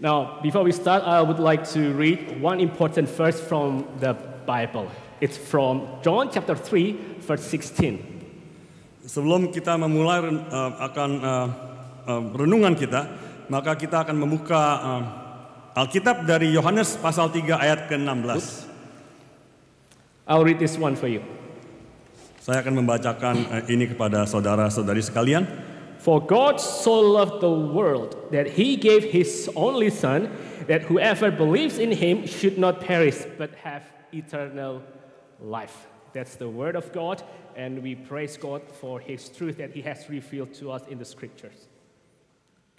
Now, before we start, I would like to read one important verse from the Bible. It's from John chapter 3, verse 16. Sebelum kita memulai uh, akan uh, uh, renungan kita, maka kita akan membuka uh, Alkitab dari Yohanes pasal 3 ayat ke-16. I'll read this one for you. Saya akan membacakan uh, ini kepada saudara-saudari sekalian. For God so loved the world that he gave his only Son, that whoever believes in him should not perish but have eternal life. That's the word of God, and we praise God for his truth that he has revealed to us in the scriptures.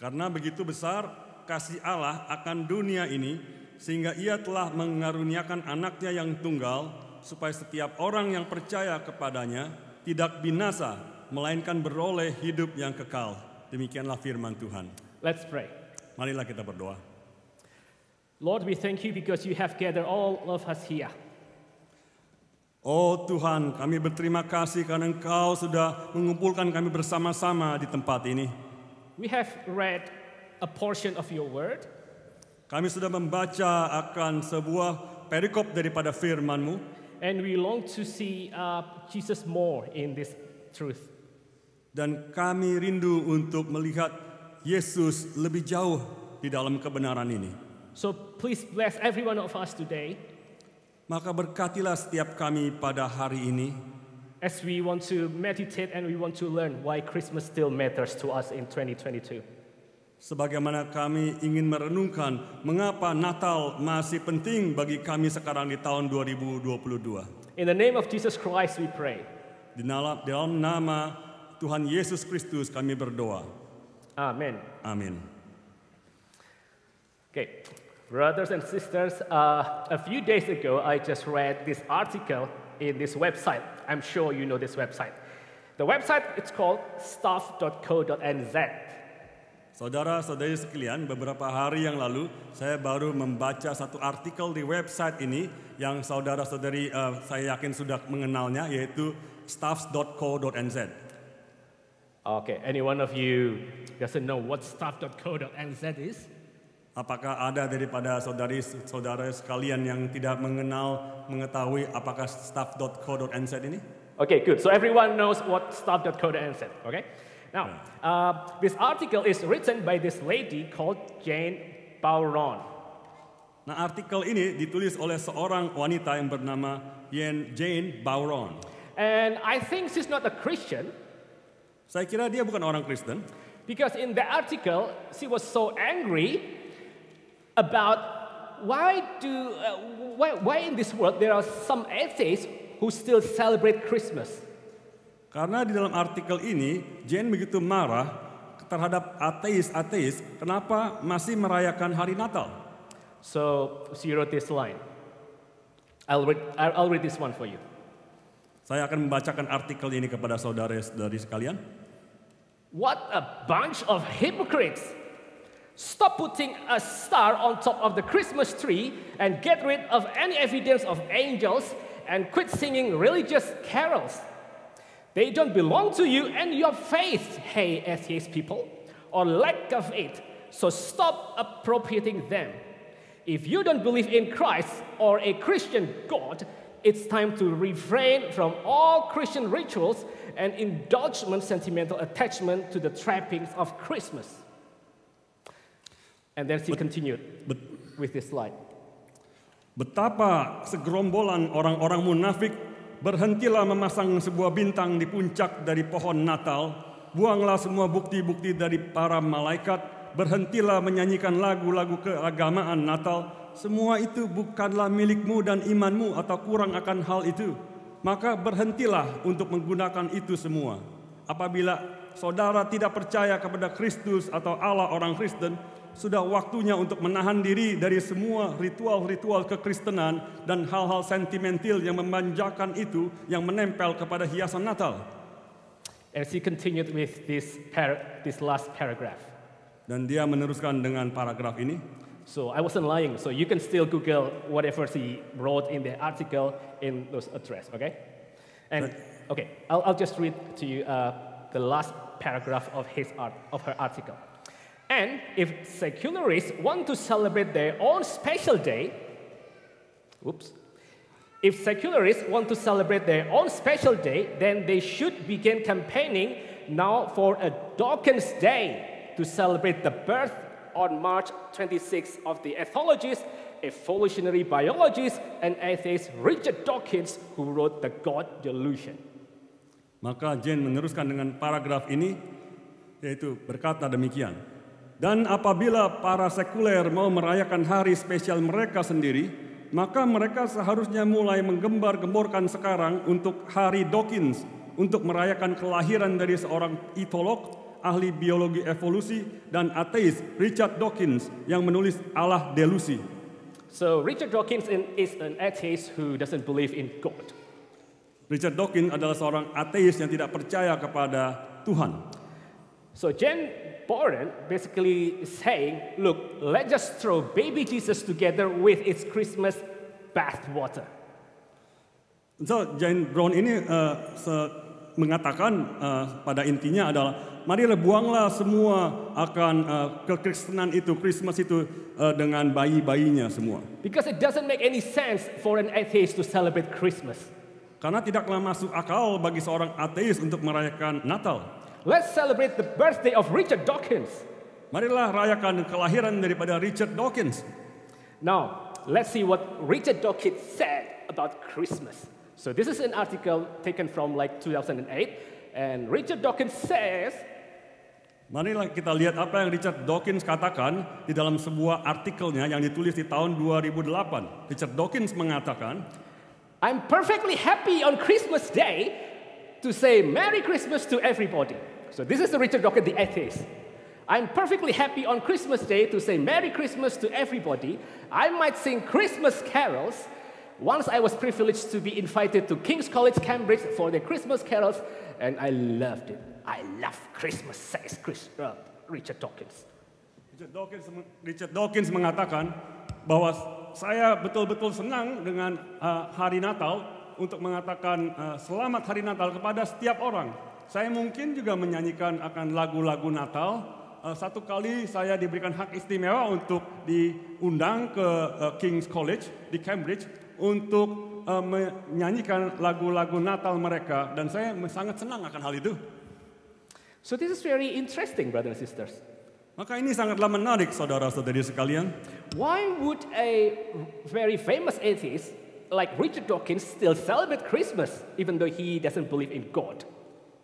Karena begitu besar kasih Allah akan dunia ini, sehingga ia telah mengaruniakan anaknya yang tunggal, supaya setiap orang yang percaya kepadanya tidak binasa, melainkan beroleh hidup yang kekal. Demikianlah firman Tuhan. Let's pray. Marilah kita berdoa. Lord, we thank you because you have gathered all of us here. Oh Tuhan, kami berterima kasih karena Engkau sudah mengumpulkan kami bersama-sama di tempat ini. We have read a portion of your word. Kami sudah membaca akan sebuah perikop daripada firman-Mu. And we long to see uh, Jesus more in this truth dan kami rindu untuk melihat Yesus lebih jauh di dalam kebenaran ini. So please bless every one of us today. Maka berkatilah setiap kami pada hari ini. As we want to meditate and we want to learn why Christmas still matters to us in 2022. Sebagaimana kami ingin merenungkan mengapa Natal masih penting bagi kami sekarang di tahun 2022. In the name of Jesus Christ we pray. Di dalam nama Tuhan Yesus Kristus kami berdoa. Amin. Amin. Okay, brothers and sisters, uh, a few days ago I just read this article in this website. I'm sure you know this website. The website it's called stuff.co.nz. Saudara-saudari sekalian, beberapa hari yang lalu saya baru membaca satu artikel di website ini yang saudara-saudari uh, saya yakin sudah mengenalnya yaitu staffs.co.nz. Okay, any one of you doesn't know what staff.co.nz is? Apakah ada daripada saudari-saudara sekalian yang tidak mengenal mengetahui apakah staff.co.nz ini? Okay, good. So everyone knows what staff.co.nz, okay? Now, uh, this article is written by this lady called Jane Powron. Nah, artikel ini ditulis oleh seorang wanita yang bernama Jane Powron. And I think she's not a Christian. Saya kira dia bukan orang Kristen. Because in the article, she was so angry about why do uh, why, why in this world there are some atheists who still celebrate Christmas. Karena di dalam artikel ini Jane begitu marah terhadap ateis-ateis, kenapa masih merayakan hari Natal? So she wrote this line. I'll read, I'll read this one for you. Saya akan membacakan artikel ini kepada saudara-saudari sekalian. What a bunch of hypocrites! Stop putting a star on top of the Christmas tree and get rid of any evidence of angels and quit singing religious carols. They don't belong to you and your faith, hey, atheist people, or lack of it. So stop appropriating them. If you don't believe in Christ or a Christian God, it's time to refrain from all Christian rituals and indulgent sentimental attachment to the trappings of Christmas. And then she but, but, with this slide. Betapa segerombolan orang-orang munafik berhentilah memasang sebuah bintang di puncak dari pohon Natal, buanglah semua bukti-bukti dari para malaikat, berhentilah menyanyikan lagu-lagu keagamaan Natal, semua itu bukanlah milikmu dan imanmu atau kurang akan hal itu maka berhentilah untuk menggunakan itu semua. Apabila saudara tidak percaya kepada Kristus atau Allah orang Kristen, sudah waktunya untuk menahan diri dari semua ritual-ritual kekristenan dan hal-hal sentimental yang memanjakan itu yang menempel kepada hiasan Natal. As he continued with this, par this last paragraph. Dan dia meneruskan dengan paragraf ini. So I wasn't lying. So you can still Google whatever she wrote in the article in those address, okay? And okay, I'll, I'll, just read to you uh, the last paragraph of his art, of her article. And if secularists want to celebrate their own special day, oops, if secularists want to celebrate their own special day, then they should begin campaigning now for a Dawkins Day to celebrate the birth on March 26 of the ethologist, evolutionary biologist, and atheist Richard Dawkins who wrote The God Delusion. Maka Jane meneruskan dengan paragraf ini, yaitu berkata demikian. Dan apabila para sekuler mau merayakan hari spesial mereka sendiri, maka mereka seharusnya mulai menggembar-gemborkan sekarang untuk hari Dawkins untuk merayakan kelahiran dari seorang etolog ahli biologi evolusi dan ateis Richard Dawkins yang menulis Allah Delusi. So Richard Dawkins is an atheist who doesn't believe in God. Richard Dawkins adalah seorang ateis yang tidak percaya kepada Tuhan. So Jen Boren basically saying, look, let's just throw baby Jesus together with its Christmas bathwater. So Jane Brown ini uh, mengatakan uh, pada intinya adalah marilah buanglah semua akan uh, kekristenan itu, Christmas itu uh, dengan bayi-bayinya semua. Because it doesn't make any sense for an atheist to celebrate Christmas. Karena tidaklah masuk akal bagi seorang ateis untuk merayakan Natal. Let's celebrate the birthday of Richard Dawkins. Marilah rayakan kelahiran daripada Richard Dawkins. Now, let's see what Richard Dawkins said about Christmas. So this is an article taken from like 2008. And Richard Dawkins says, "Mari, kita lihat apa yang Richard Dawkins katakan di dalam sebuah artikelnya yang ditulis di tahun 2008. Richard Dawkins mengatakan, I'm perfectly happy on Christmas Day to say Merry Christmas to everybody. So this is the Richard Dawkins, the atheist. I'm perfectly happy on Christmas Day to say Merry Christmas to everybody. I might sing Christmas carols Once I was privileged to be invited to King's College, Cambridge for the Christmas carols, and I loved it. I love Christmas, says Chris, uh, Richard Dawkins. Richard Dawkins, Richard Dawkins mengatakan bahwa saya betul-betul senang dengan uh, hari Natal untuk mengatakan uh, selamat hari Natal kepada setiap orang. Saya mungkin juga menyanyikan akan lagu-lagu Natal. Uh, satu kali saya diberikan hak istimewa untuk diundang ke uh, King's College di Cambridge untuk uh, menyanyikan lagu-lagu Natal mereka dan saya sangat senang akan hal itu. So this is very interesting, brothers and sisters. Maka ini sangatlah menarik, saudara-saudari sekalian. Why would a very famous atheist like Richard Dawkins still celebrate Christmas even though he doesn't believe in God?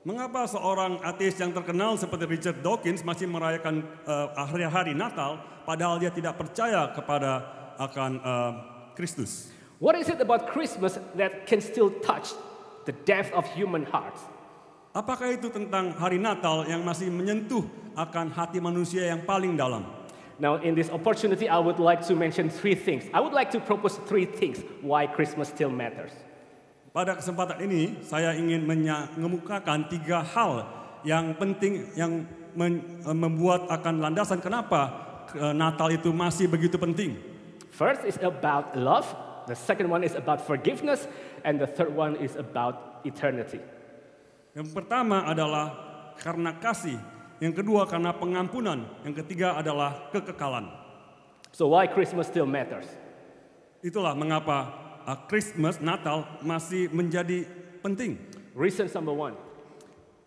Mengapa seorang ateis yang terkenal seperti Richard Dawkins masih merayakan eh, hari hari uh, Natal padahal dia tidak percaya kepada akan uh, Kristus? What is it about Christmas that can still touch the depth of human hearts? Apakah itu tentang hari Natal yang masih menyentuh akan hati manusia yang paling dalam? Now, in this opportunity, I would like to mention three things. I would like to propose three things why Christmas still matters. Pada kesempatan ini, saya ingin mengemukakan tiga hal yang penting yang eh, membuat akan landasan kenapa eh, Natal itu masih begitu penting. First is about love, The second one is about forgiveness, and the third one is about eternity. Yang pertama adalah karena kasih, yang kedua karena pengampunan, yang ketiga adalah kekekalan. So why Christmas still matters? Itulah mengapa uh, Christmas Natal masih menjadi penting. Reason number one.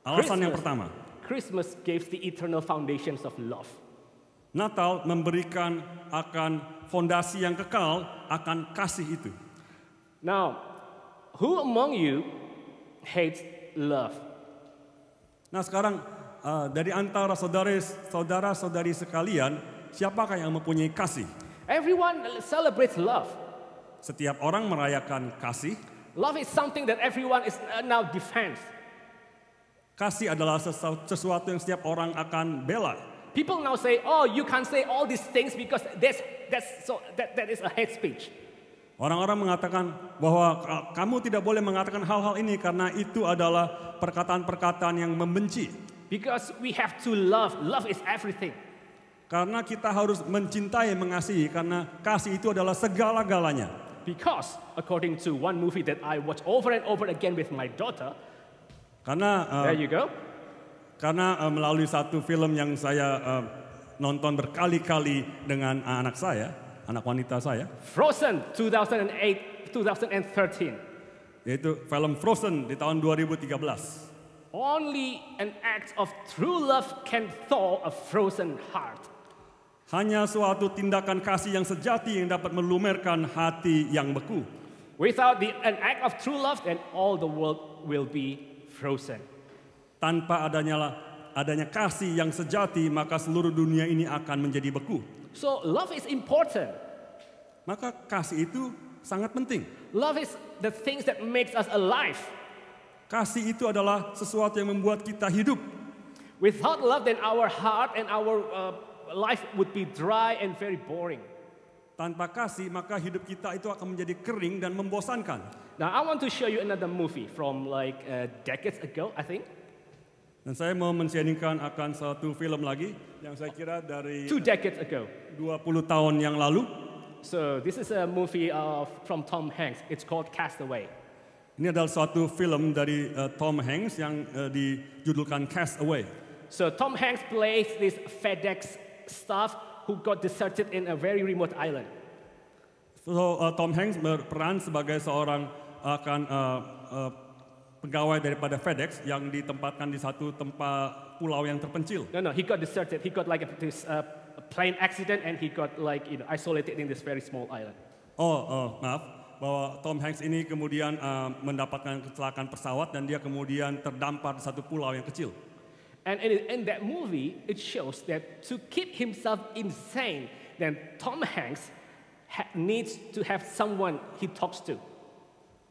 Alasan Christmas, yang pertama. Christmas gives the eternal foundations of love. Natal memberikan akan fondasi yang kekal akan kasih itu. Now, who among you hates love? Nah sekarang uh, dari antara saudara saudara saudari sekalian, siapakah yang mempunyai kasih? Everyone celebrates love. Setiap orang merayakan kasih. Love is something that everyone is uh, now defends. Kasih adalah sesuatu yang setiap orang akan bela. People now say, oh, you can't say all these things because that's, that's so, that, that is a hate speech. Orang-orang mengatakan bahwa kamu tidak boleh mengatakan hal-hal ini karena itu adalah perkataan-perkataan yang membenci. Because we have to love. Love is everything. Karena kita harus mencintai, mengasihi karena kasih itu adalah segala-galanya. Because according to one movie that I watch over and over again with my daughter. Karena uh, There you go. Karena uh, melalui satu film yang saya uh, nonton berkali-kali dengan anak saya, anak wanita saya. Frozen 2008 2013. Yaitu film Frozen di tahun 2013. Only an act of true love can thaw a frozen heart. Hanya suatu tindakan kasih yang sejati yang dapat melumerkan hati yang beku. Without the, an act of true love, then all the world will be frozen. Tanpa adanya adanya kasih yang sejati, maka seluruh dunia ini akan menjadi beku. So love is important. Maka kasih itu sangat penting. Love is the things that makes us alive. Kasih itu adalah sesuatu yang membuat kita hidup. Without love, then our heart and our uh, life would be dry and very boring. Tanpa kasih maka hidup kita itu akan menjadi kering dan membosankan. Now I want to show you another movie from like uh, decades ago, I think. Dan saya mau mensyaringkan akan satu film lagi yang saya kira dari Two decades ago. 20 tahun yang lalu. So this is a movie of, uh, from Tom Hanks. It's called Castaway. Ini adalah suatu film dari uh, Tom Hanks yang uh, dijudulkan Castaway. So Tom Hanks plays this FedEx staff who got deserted in a very remote island. So uh, Tom Hanks berperan sebagai seorang akan pegawai daripada FedEx yang ditempatkan di satu tempat pulau yang terpencil. No, no, he got deserted. He got like a, this uh, plane accident and he got like you know isolated in this very small island. Oh, oh maaf bahwa Tom Hanks ini kemudian uh, mendapatkan kecelakaan pesawat dan dia kemudian terdampar di satu pulau yang kecil. And in, in that movie, it shows that to keep himself insane, then Tom Hanks ha needs to have someone he talks to.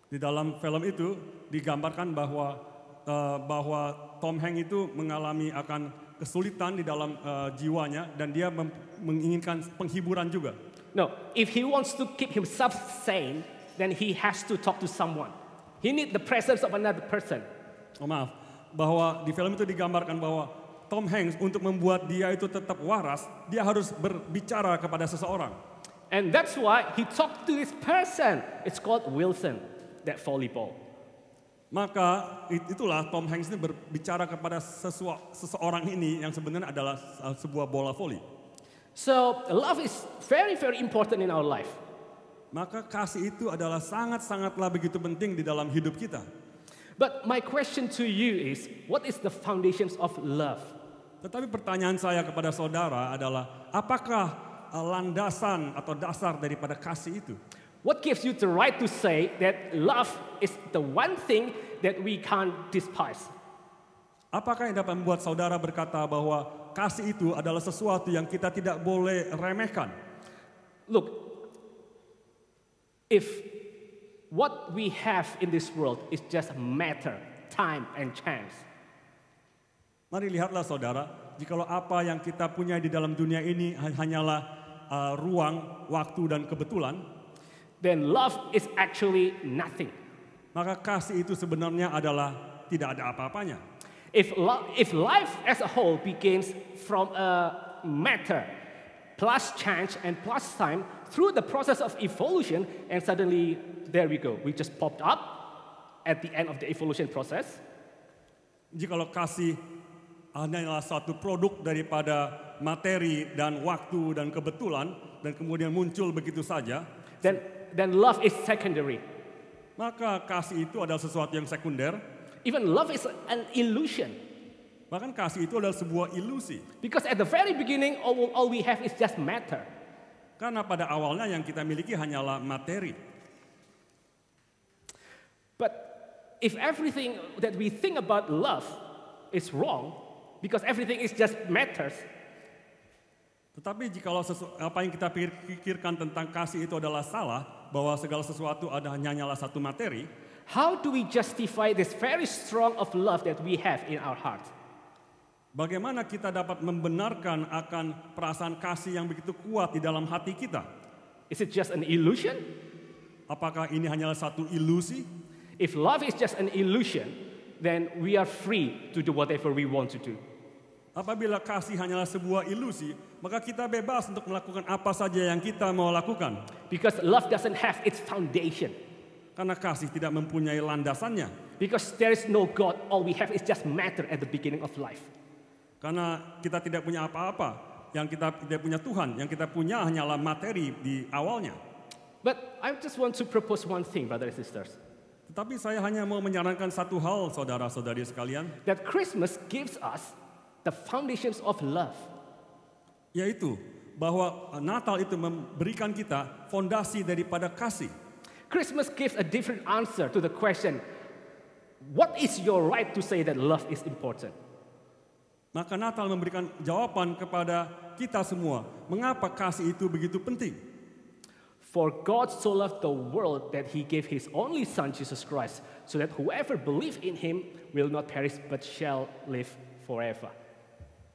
Di dalam film itu, digambarkan bahwa uh, bahwa Tom Hanks itu mengalami akan kesulitan di dalam uh, jiwanya dan dia menginginkan penghiburan juga. No, if he wants to keep himself sane, then he has to talk to someone. He need the presence of another person. Oh, maaf, bahwa di film itu digambarkan bahwa Tom Hanks untuk membuat dia itu tetap waras, dia harus berbicara kepada seseorang. And that's why he talked to this person. It's called Wilson, that volleyball. Maka itulah Tom Hanks ini berbicara kepada sesua, seseorang ini yang sebenarnya adalah uh, sebuah bola voli. So love is very very important in our life. Maka kasih itu adalah sangat-sangatlah begitu penting di dalam hidup kita. But my question to you is, what is the foundations of love? Tetapi pertanyaan saya kepada saudara adalah, apakah uh, landasan atau dasar daripada kasih itu? What gives you the right to say that love is the one thing that we can't despise? Apakah yang dapat membuat saudara berkata bahwa kasih itu adalah sesuatu yang kita tidak boleh remehkan? Look, if what we have in this world is just matter, time and chance. Mari lihatlah saudara, jikalau apa yang kita punya di dalam dunia ini hanyalah uh, ruang, waktu dan kebetulan, then love is actually nothing. Maka kasih itu sebenarnya adalah tidak ada apa-apanya. If, if life as a whole begins from a matter plus change and plus time through the process of evolution, and suddenly there we go, we just popped up at the end of the evolution process. kalau kasih hanyalah satu produk daripada materi dan waktu dan kebetulan dan kemudian muncul begitu saja. Then then love is secondary. Maka kasih itu adalah sesuatu yang sekunder. Even love is an illusion. Bahkan kasih itu adalah sebuah ilusi. Because at the very beginning, all, all we have is just matter. Karena pada awalnya yang kita miliki hanyalah materi. But if everything that we think about love is wrong, because everything is just matters, tetapi jika apa yang kita pikirkan tentang kasih itu adalah salah, bahwa segala sesuatu ada hanyalah satu materi, how do we justify this very strong of love that we have in our heart? Bagaimana kita dapat membenarkan akan perasaan kasih yang begitu kuat di dalam hati kita? Is it just an illusion? Apakah ini hanyalah satu ilusi? If love is just an illusion, then we are free to do whatever we want to do. Apabila kasih hanyalah sebuah ilusi, maka kita bebas untuk melakukan apa saja yang kita mau lakukan. Because love doesn't have its foundation. Karena kasih tidak mempunyai landasannya. Because there is no God, all we have is just matter at the beginning of life. Karena kita tidak punya apa-apa, yang kita tidak punya Tuhan, yang kita punya hanyalah materi di awalnya. But I just want to propose one thing, brothers and sisters. Tetapi saya hanya mau menyarankan satu hal, saudara-saudari sekalian. That Christmas gives us the foundations of love. Yaitu bahwa uh, Natal itu memberikan kita fondasi daripada kasih. Christmas gives a different answer to the question, what is your right to say that love is important? Maka Natal memberikan jawaban kepada kita semua, mengapa kasih itu begitu penting? For God so loved the world that he gave his only son Jesus Christ, so that whoever believes in him will not perish but shall live forever.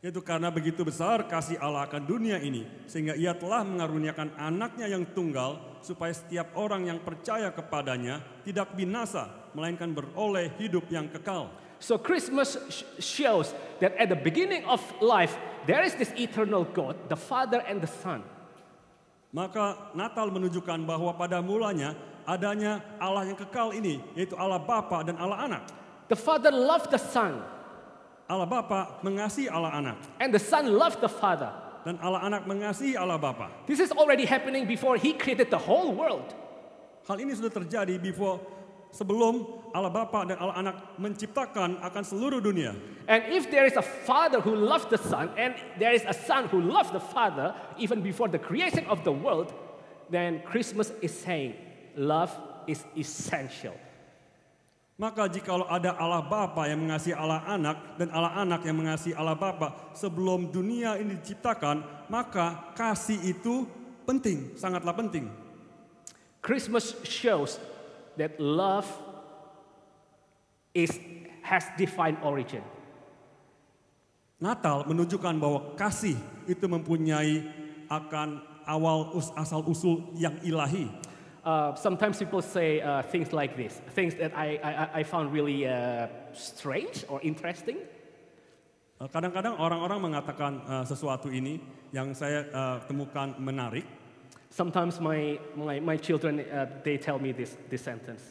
Yaitu karena begitu besar kasih Allah akan dunia ini, sehingga ia telah mengaruniakan anaknya yang tunggal, supaya setiap orang yang percaya kepadanya tidak binasa, melainkan beroleh hidup yang kekal. So Christmas shows that at the beginning of life, there is this eternal God, the Father and the Son. Maka Natal menunjukkan bahwa pada mulanya adanya Allah yang kekal ini, yaitu Allah Bapa dan Allah Anak. The Father loved the Son. Allah Bapa mengasihi Allah Anak. And the Son loved the Father. Dan Allah Anak mengasihi Allah Bapa. This is already happening before He created the whole world. Hal ini sudah terjadi before sebelum Allah Bapa dan Allah Anak menciptakan akan seluruh dunia. And if there is a father who loved the son and there is a son who loved the father even before the creation of the world, then Christmas is saying love is essential. Maka jikalau ada Allah Bapa yang mengasihi Allah Anak dan Allah Anak yang mengasihi Allah Bapa sebelum dunia ini diciptakan, maka kasih itu penting, sangatlah penting. Christmas shows that love is has divine origin. Natal menunjukkan bahwa kasih itu mempunyai akan awal asal usul yang ilahi. Uh, sometimes people say uh, things like this, things that I, I, I found really uh, strange or interesting. Uh, kadang-kadang orang-orang mengatakan uh, sesuatu ini yang saya uh, temukan menarik. Sometimes my, my, my children, uh, they tell me this, this sentence.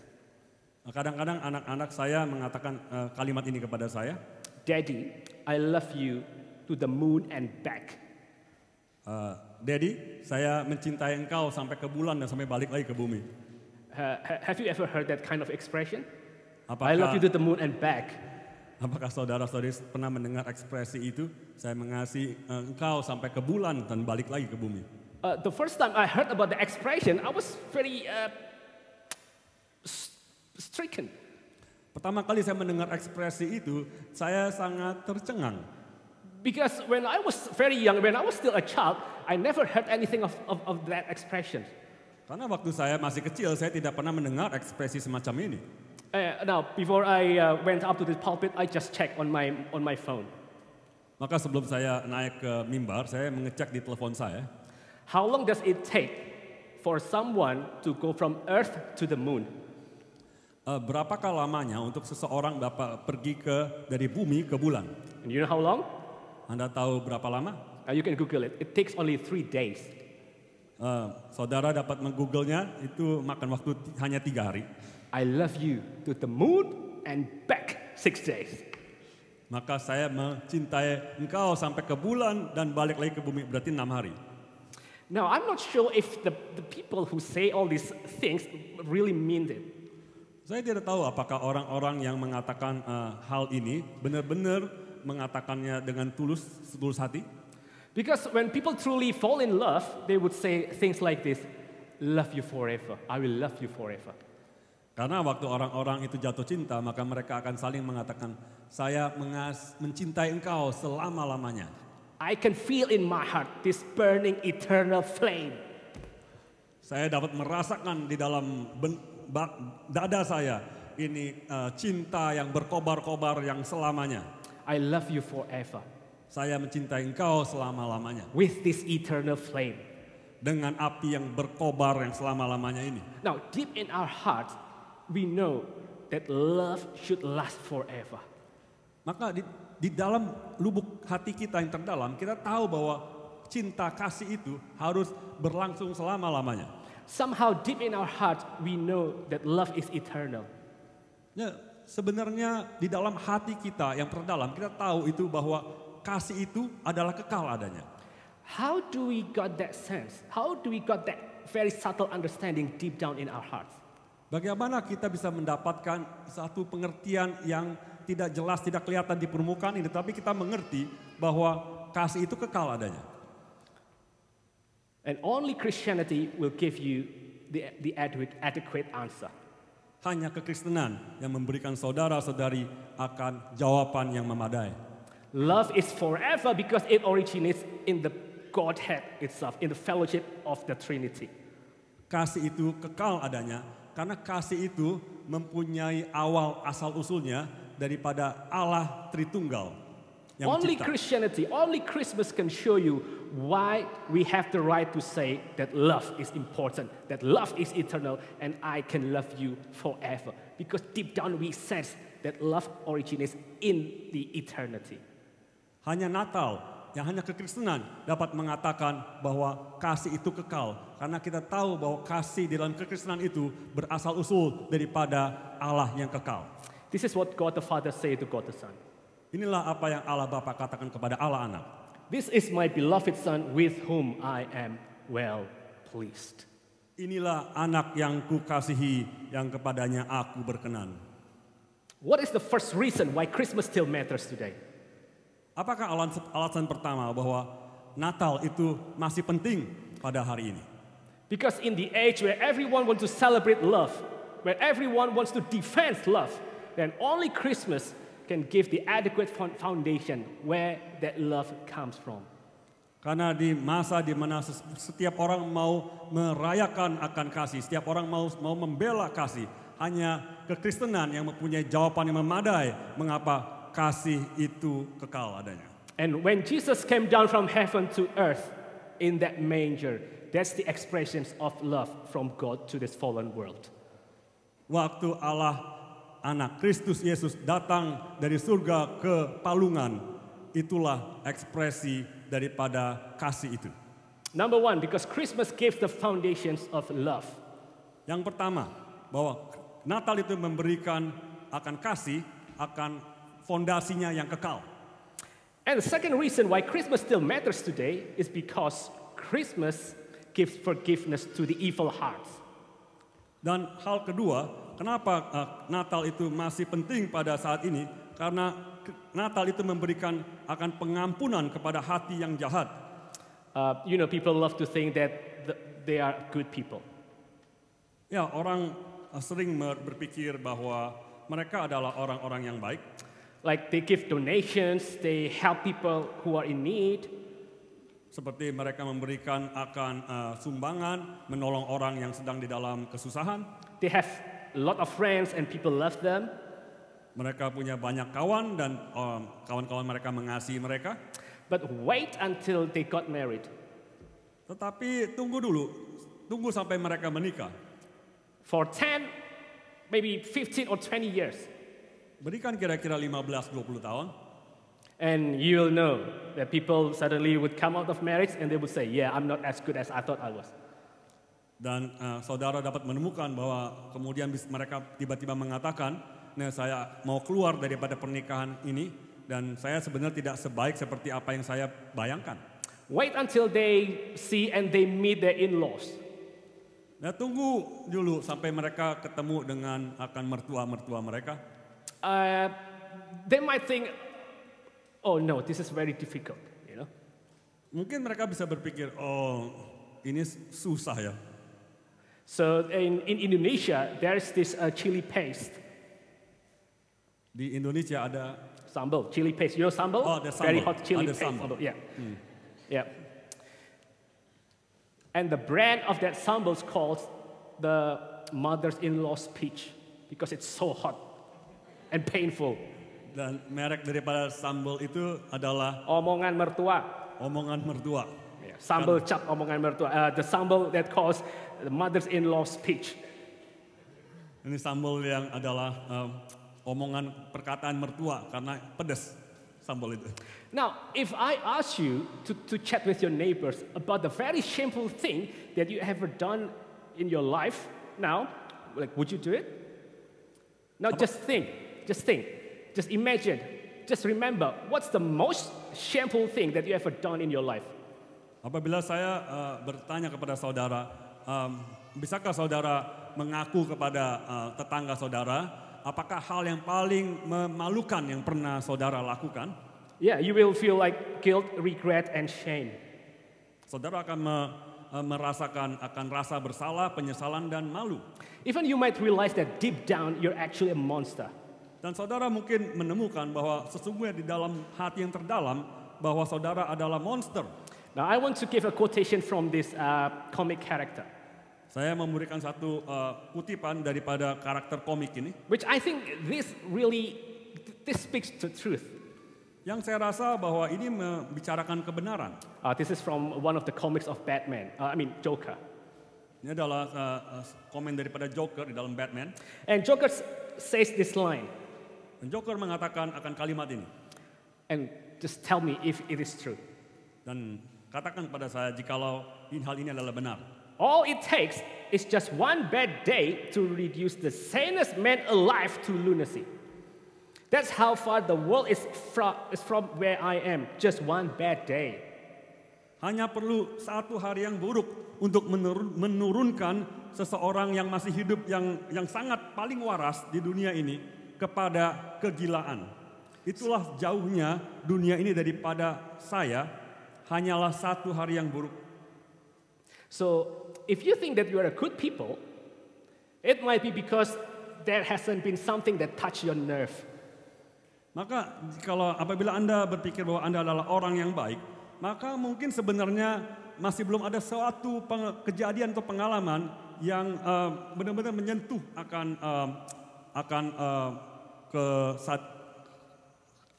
Uh, kadang-kadang anak-anak saya mengatakan uh, kalimat ini kepada saya. Daddy, I love you to the moon and back. Uh, Daddy, saya mencintai engkau sampai ke bulan dan sampai balik lagi ke bumi. have you ever heard that kind of expression? Apakah, I love you to the moon and back. Apakah saudara-saudari pernah mendengar ekspresi itu? Saya mengasihi eh, engkau sampai ke bulan dan balik lagi ke bumi. Uh, the first time I heard about the expression, I was very uh, stricken. Pertama kali saya mendengar ekspresi itu, saya sangat tercengang. Because when I was very young, when I was still a child, I never heard anything of, of, of that expression. Karena waktu saya masih kecil, saya tidak pernah mendengar ekspresi semacam ini. Uh, now, before I uh, went up to the pulpit, I just check on my on my phone. Maka sebelum saya naik ke mimbar, saya mengecek di telepon saya. How long does it take for someone to go from Earth to the Moon? Uh, berapakah lamanya untuk seseorang dapat pergi ke dari bumi ke bulan? And you know how long? Anda tahu berapa lama? Uh, you can Google it. It takes only three days. Uh, saudara dapat menggooglenya itu makan waktu hanya tiga hari. I love you to the moon and back six days. Maka saya mencintai engkau sampai ke bulan dan balik lagi ke bumi berarti enam hari. Now I'm not sure if the, the people who say all these things really mean it. Saya tidak tahu apakah orang-orang yang mengatakan uh, hal ini benar-benar mengatakannya dengan tulus, setulus hati. Because when people truly fall in love, they would say things like this, love you forever, I will love you forever. Karena waktu orang-orang itu jatuh cinta, maka mereka akan saling mengatakan, saya mengas mencintai engkau selama-lamanya. I can feel in my heart this burning eternal flame. Saya dapat merasakan di dalam dada saya ini uh, cinta yang berkobar-kobar yang selamanya. I love you forever. Saya mencintai engkau selama-lamanya. With this eternal flame. Dengan api yang berkobar yang selama-lamanya ini. Now deep in our hearts, we know that love should last forever. Maka di, di dalam lubuk hati kita yang terdalam, kita tahu bahwa cinta kasih itu harus berlangsung selama-lamanya. Somehow deep in our hearts, we know that love is eternal. Ya, Sebenarnya di dalam hati kita yang terdalam kita tahu itu bahwa kasih itu adalah kekal adanya. How do we got that sense? How do we got that very subtle understanding deep down in our hearts? Bagaimana kita bisa mendapatkan satu pengertian yang tidak jelas, tidak kelihatan di permukaan ini, tapi kita mengerti bahwa kasih itu kekal adanya. And only Christianity will give you the, the adequate, adequate answer. Hanya kekristenan yang memberikan saudara-saudari akan jawaban yang memadai. Love is forever because it originates in the Godhead itself, in the fellowship of the Trinity. Kasih itu kekal adanya karena kasih itu mempunyai awal asal usulnya daripada Allah Tritunggal. Only Christianity, only Christmas can show you why we have the right to say that love is important, that love is eternal, and I can love you forever. Because deep down we sense that love originates in the eternity. Hanya Natal, yang hanya kekristenan dapat mengatakan bahwa kasih itu kekal. Karena kita tahu bahwa kasih di dalam kekristenan itu berasal usul daripada Allah yang kekal. This is what God the Father say to God the Son. Inilah apa yang Allah Bapa katakan kepada Allah Anak. This is my beloved son with whom I am well pleased. Inilah anak yang kukasihi yang kepadanya aku berkenan. What is the first reason why Christmas still matters today? Apakah alasan, alasan pertama bahwa Natal itu masih penting pada hari ini? Because in the age where everyone wants to celebrate love, where everyone wants to defend love, then only Christmas can give the adequate foundation where that love comes from. Karena di masa di mana setiap orang mau merayakan akan kasih, setiap orang mau mau membela kasih, hanya kekristenan yang mempunyai jawaban yang memadai mengapa kasih itu kekal adanya. And when Jesus came down from heaven to earth in that manger, that's the expressions of love from God to this fallen world. Waktu Allah anak Kristus Yesus datang dari surga ke palungan. Itulah ekspresi daripada kasih itu. Number one, because Christmas gives the foundations of love. Yang pertama, bahwa Natal itu memberikan akan kasih, akan fondasinya yang kekal. And the second reason why Christmas still matters today is because Christmas gives forgiveness to the evil hearts. Dan hal kedua Kenapa uh, Natal itu masih penting pada saat ini? Karena Natal itu memberikan akan pengampunan kepada hati yang jahat. Uh, you know, people love to think that the, they are good people. Ya, orang eh, sering berpikir bahwa mereka adalah orang-orang yang baik. Like they give donations, they help people who are in need. Seperti mereka memberikan akan uh, sumbangan, menolong orang yang sedang di dalam kesusahan. They have a lot of friends and people love them. Mereka punya banyak kawan dan um, kawan-kawan um, mereka mengasihi mereka. But wait until they got married. Tetapi tunggu dulu, tunggu sampai mereka menikah. For 10, maybe 15 or 20 years. Berikan kira-kira 15-20 tahun. And you'll know that people suddenly would come out of marriage and they would say, yeah, I'm not as good as I thought I was. Dan uh, saudara dapat menemukan bahwa kemudian mereka tiba-tiba mengatakan, nah saya mau keluar daripada pernikahan ini dan saya sebenarnya tidak sebaik seperti apa yang saya bayangkan. Wait until they see and they meet their in-laws. Nah tunggu dulu sampai mereka ketemu dengan akan mertua-mertua mereka. Uh, they might think, oh no, this is very difficult, you know. Mungkin mereka bisa berpikir, oh ini susah ya. So in, in Indonesia, there is this uh, chili paste. Di Indonesia ada sambal, chili paste. You know sambal? Oh, the sambal. Very hot chili ada paste. Sambal. Yeah. Hmm. Yeah. And the brand of that sambal is called the mothers in laws peach because it's so hot and painful. Dan merek daripada sambal itu adalah omongan mertua. Omongan mertua. Yeah. Sambal cap omongan mertua. Uh, the sambal that calls the mother-in-law speech. Ini sambal yang adalah um, omongan perkataan mertua karena pedes sambal itu. Now, if I ask you to, to chat with your neighbors about the very shameful thing that you ever done in your life, now, like, would you do it? Now, Apa? just think, just think, just imagine, just remember, what's the most shameful thing that you ever done in your life? Apabila saya uh, bertanya kepada saudara, um, bisakah saudara mengaku kepada uh, tetangga saudara, apakah hal yang paling memalukan yang pernah saudara lakukan? Yeah, you will feel like guilt, regret, and shame. Saudara akan me, eh, merasakan akan rasa bersalah, penyesalan, dan malu. Even you might realize that deep down you're actually a monster. Dan saudara mungkin menemukan bahwa sesungguhnya di dalam hati yang terdalam bahwa saudara adalah monster. Now I want to give a quotation from this uh, comic character. Saya memberikan satu uh, kutipan daripada karakter komik ini. Which I think this really this speaks to truth. Yang saya rasa bahwa ini membicarakan kebenaran. Uh, this is from one of the comics of Batman. Uh, I mean Joker. Ini adalah uh, komen daripada Joker di dalam Batman. And Joker says this line. Dan Joker mengatakan akan kalimat ini. And just tell me if it is true. Dan katakan kepada saya jikalau hal ini adalah benar. All it takes is just one bad day to reduce the sanest man alive to lunacy. That's how far the world is from, is from where I am, just one bad day. Hanya perlu satu hari yang buruk untuk menurunkan seseorang yang masih hidup yang yang sangat paling waras di dunia ini kepada kegilaan. Itulah jauhnya dunia ini daripada saya, hanyalah satu hari yang buruk. So if you think that you are a good people, it might be because there hasn't been something that touched your nerve. Maka kalau apabila Anda berpikir bahwa Anda adalah orang yang baik, maka mungkin sebenarnya masih belum ada suatu kejadian atau pengalaman yang uh, benar-benar menyentuh akan uh, akan uh, ke saat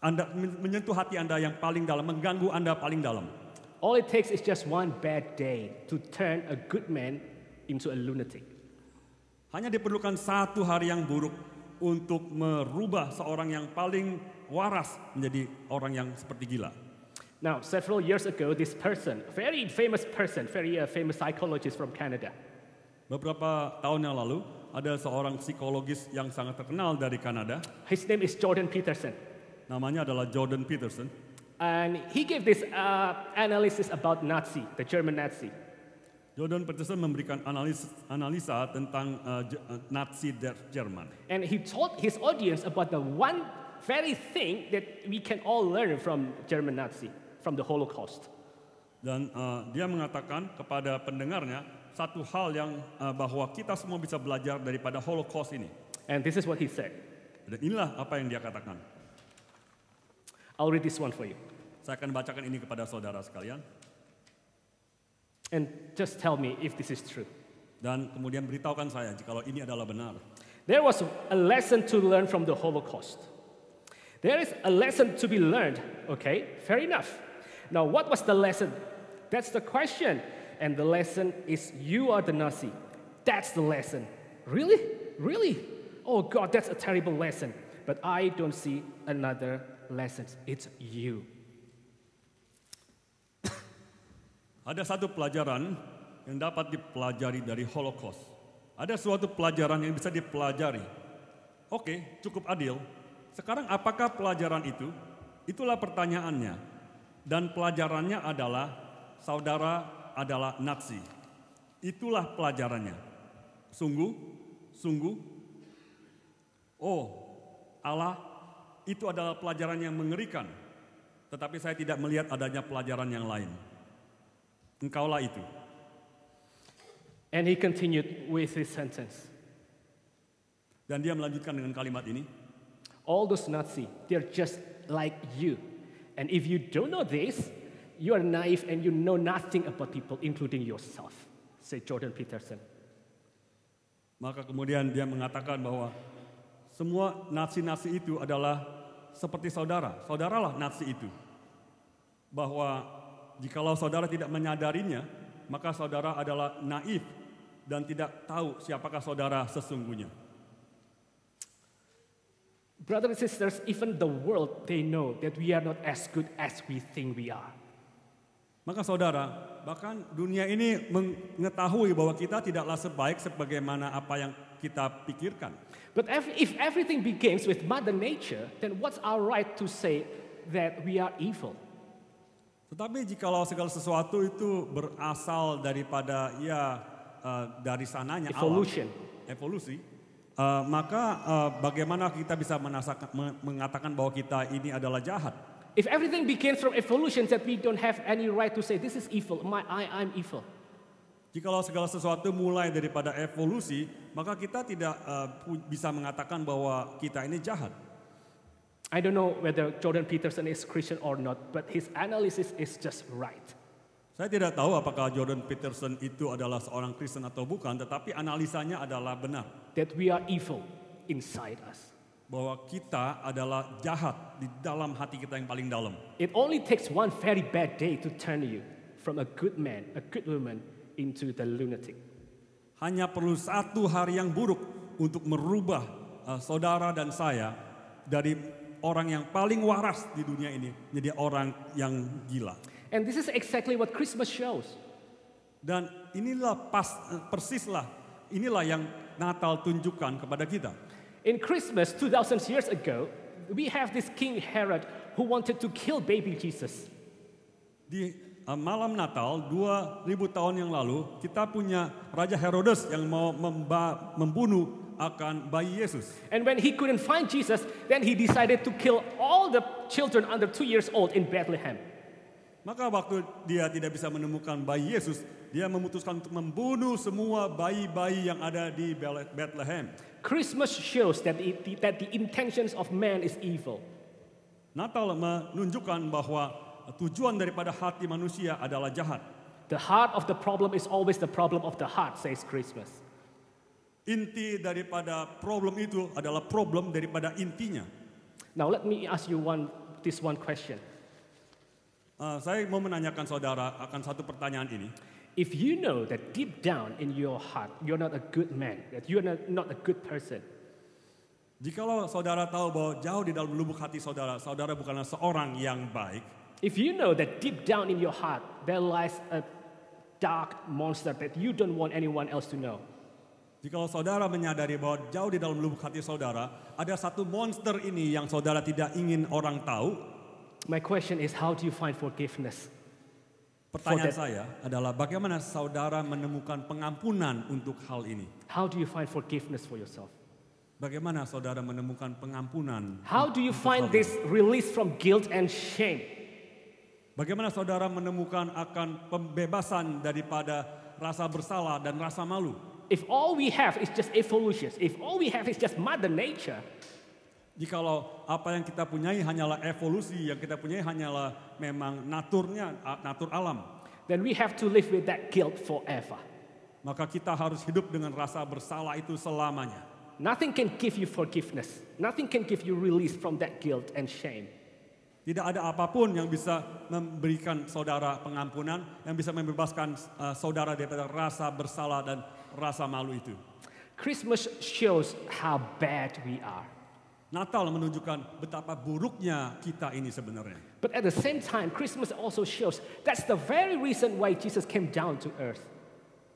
Anda menyentuh hati Anda yang paling dalam, mengganggu Anda paling dalam. All it takes is just one bad day to turn a good man into a lunatic. Hanya diperlukan satu hari yang buruk untuk merubah seorang yang paling waras menjadi orang yang seperti gila. Now, several years ago, this person, very famous person, very uh, famous psychologist from Canada. Beberapa tahun yang lalu, ada seorang psikologis yang sangat terkenal dari Kanada. His name is Jordan Peterson. Namanya adalah Jordan Peterson. And he gave this uh, analysis about Nazi, the German Nazi. Jordan Peterson memberikan analis, analisa tentang uh, uh Nazi Jerman. And he told his audience about the one very thing that we can all learn from German Nazi, from the Holocaust. Dan uh, dia mengatakan kepada pendengarnya satu hal yang uh, bahwa kita semua bisa belajar daripada Holocaust ini. And this is what he said. Dan inilah apa yang dia katakan. I'll read this one for you. Saya akan bacakan ini kepada saudara sekalian. And just tell me if this is true. Dan kemudian beritahukan saya jika ini adalah benar. There was a lesson to learn from the Holocaust. There is a lesson to be learned. Okay, fair enough. Now, what was the lesson? That's the question. And the lesson is you are the Nazi. That's the lesson. Really? Really? Oh God, that's a terrible lesson. But I don't see another lesson. It's you. Ada satu pelajaran yang dapat dipelajari dari Holocaust. Ada suatu pelajaran yang bisa dipelajari. Oke, cukup adil. Sekarang apakah pelajaran itu? Itulah pertanyaannya. Dan pelajarannya adalah saudara adalah Nazi. Itulah pelajarannya. Sungguh, sungguh. Oh, Allah itu adalah pelajaran yang mengerikan. Tetapi saya tidak melihat adanya pelajaran yang lain. Engkaulah itu. And he continued with his sentence. Dan dia melanjutkan dengan kalimat ini. All those Nazi, they're just like you. And if you don't know this, you are naive and you know nothing about people, including yourself, said Jordan Peterson. Maka kemudian dia mengatakan bahwa semua nazi-nazi itu adalah seperti saudara. Saudaralah nazi itu. Bahwa jikalau saudara tidak menyadarinya, maka saudara adalah naif dan tidak tahu siapakah saudara sesungguhnya. Brothers and sisters, even the world they know that we are not as good as we think we are. Maka saudara, bahkan dunia ini mengetahui bahwa kita tidaklah sebaik sebagaimana apa yang kita pikirkan. But if, everything begins with mother nature, then what's our right to say that we are evil? Tetapi jikalau segala sesuatu itu berasal daripada ya uh, dari sananya evolution, awal, evolusi, uh, maka uh, bagaimana kita bisa menasakan, mengatakan bahwa kita ini adalah jahat? If everything begins from evolution, that we don't have any right to say this is evil. My I I'm evil. Jikalau segala sesuatu mulai daripada evolusi, maka kita tidak uh, bisa mengatakan bahwa kita ini jahat. I don't know whether Jordan Peterson is Christian or not, but his analysis is just right. Saya tidak tahu apakah Jordan Peterson itu adalah seorang Kristen atau bukan, tetapi analisanya adalah benar. That we are evil inside us. Bahwa kita adalah jahat di dalam hati kita yang paling dalam. It only takes one very bad day to turn you from a good man, a good woman into the lunatic. Hanya perlu satu hari yang buruk untuk merubah uh, saudara dan saya dari orang yang paling waras di dunia ini menjadi orang yang gila. And this is exactly what Christmas shows. Dan inilah pas persislah inilah yang Natal tunjukkan kepada kita. In Christmas 2000 years ago, we have this King Herod who wanted to kill baby Jesus. Di uh, malam Natal 2000 tahun yang lalu, kita punya Raja Herodes yang mau membunuh akan bayi Yesus. And when he couldn't find Jesus, then he decided to kill all the children under two years old in Bethlehem. Maka waktu dia tidak bisa menemukan bayi Yesus, dia memutuskan untuk membunuh semua bayi-bayi yang ada di Bethlehem. Christmas shows that the, that the intentions of man is evil. Natal menunjukkan bahwa tujuan daripada hati manusia adalah jahat. The heart of the problem is always the problem of the heart, says Christmas. Inti daripada problem itu adalah problem daripada intinya. Now let me ask you one this one question. Uh, saya mau menanyakan saudara akan satu pertanyaan ini. If you know that deep down in your heart you're not a good man, that you're not, not a good person. Jikalau saudara tahu bahwa jauh di dalam lubuk hati saudara, saudara bukanlah seorang yang baik. If you know that deep down in your heart there lies a dark monster that you don't want anyone else to know. Jikalau saudara menyadari bahwa jauh di dalam lubuk hati saudara ada satu monster ini yang saudara tidak ingin orang tahu. My question is how do you find forgiveness? Pertanyaan for saya adalah bagaimana saudara menemukan pengampunan untuk hal ini? How do you find forgiveness for yourself? Bagaimana saudara menemukan pengampunan? How do you find this release from guilt and shame? Bagaimana saudara menemukan akan pembebasan daripada rasa bersalah dan rasa malu? if all we have is just evolution, if all we have is just mother nature, Jikalau apa yang kita punyai hanyalah evolusi, yang kita punyai hanyalah memang naturnya, natur alam. Then we have to live with that guilt forever. Maka kita harus hidup dengan rasa bersalah itu selamanya. Nothing can give you forgiveness. Nothing can give you release from that guilt and shame. Tidak ada apapun yang bisa memberikan saudara pengampunan, yang bisa membebaskan uh, saudara daripada rasa bersalah dan rasa malu itu. Christmas shows how bad we are. Natal menunjukkan betapa buruknya kita ini sebenarnya. But at the same time, Christmas also shows that's the very reason why Jesus came down to earth.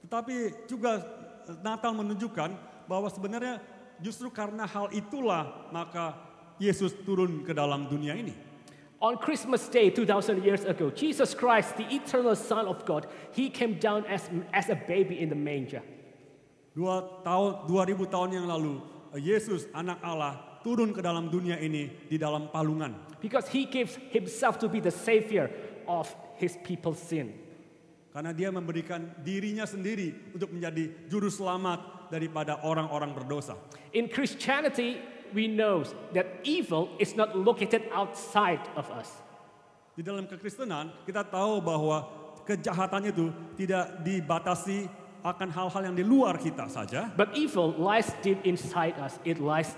Tetapi juga eh, Natal menunjukkan bahwa sebenarnya justru karena hal itulah maka Yesus turun ke dalam dunia ini. On Christmas Day 2000 years ago, Jesus Christ, the eternal Son of God, he came down as, as a baby in the manger. Dua tahun, 2000 tahun yang lalu, Yesus anak Allah turun ke dalam dunia ini di dalam palungan. Because he gives himself to be the savior of his people's sin. Karena dia memberikan dirinya sendiri untuk menjadi juru selamat daripada orang-orang berdosa. In Christianity, we know that evil is not located outside of us. Di dalam kekristenan, kita tahu bahwa kejahatan itu tidak dibatasi akan hal-hal yang di luar kita saja. But evil lies deep inside us. It lies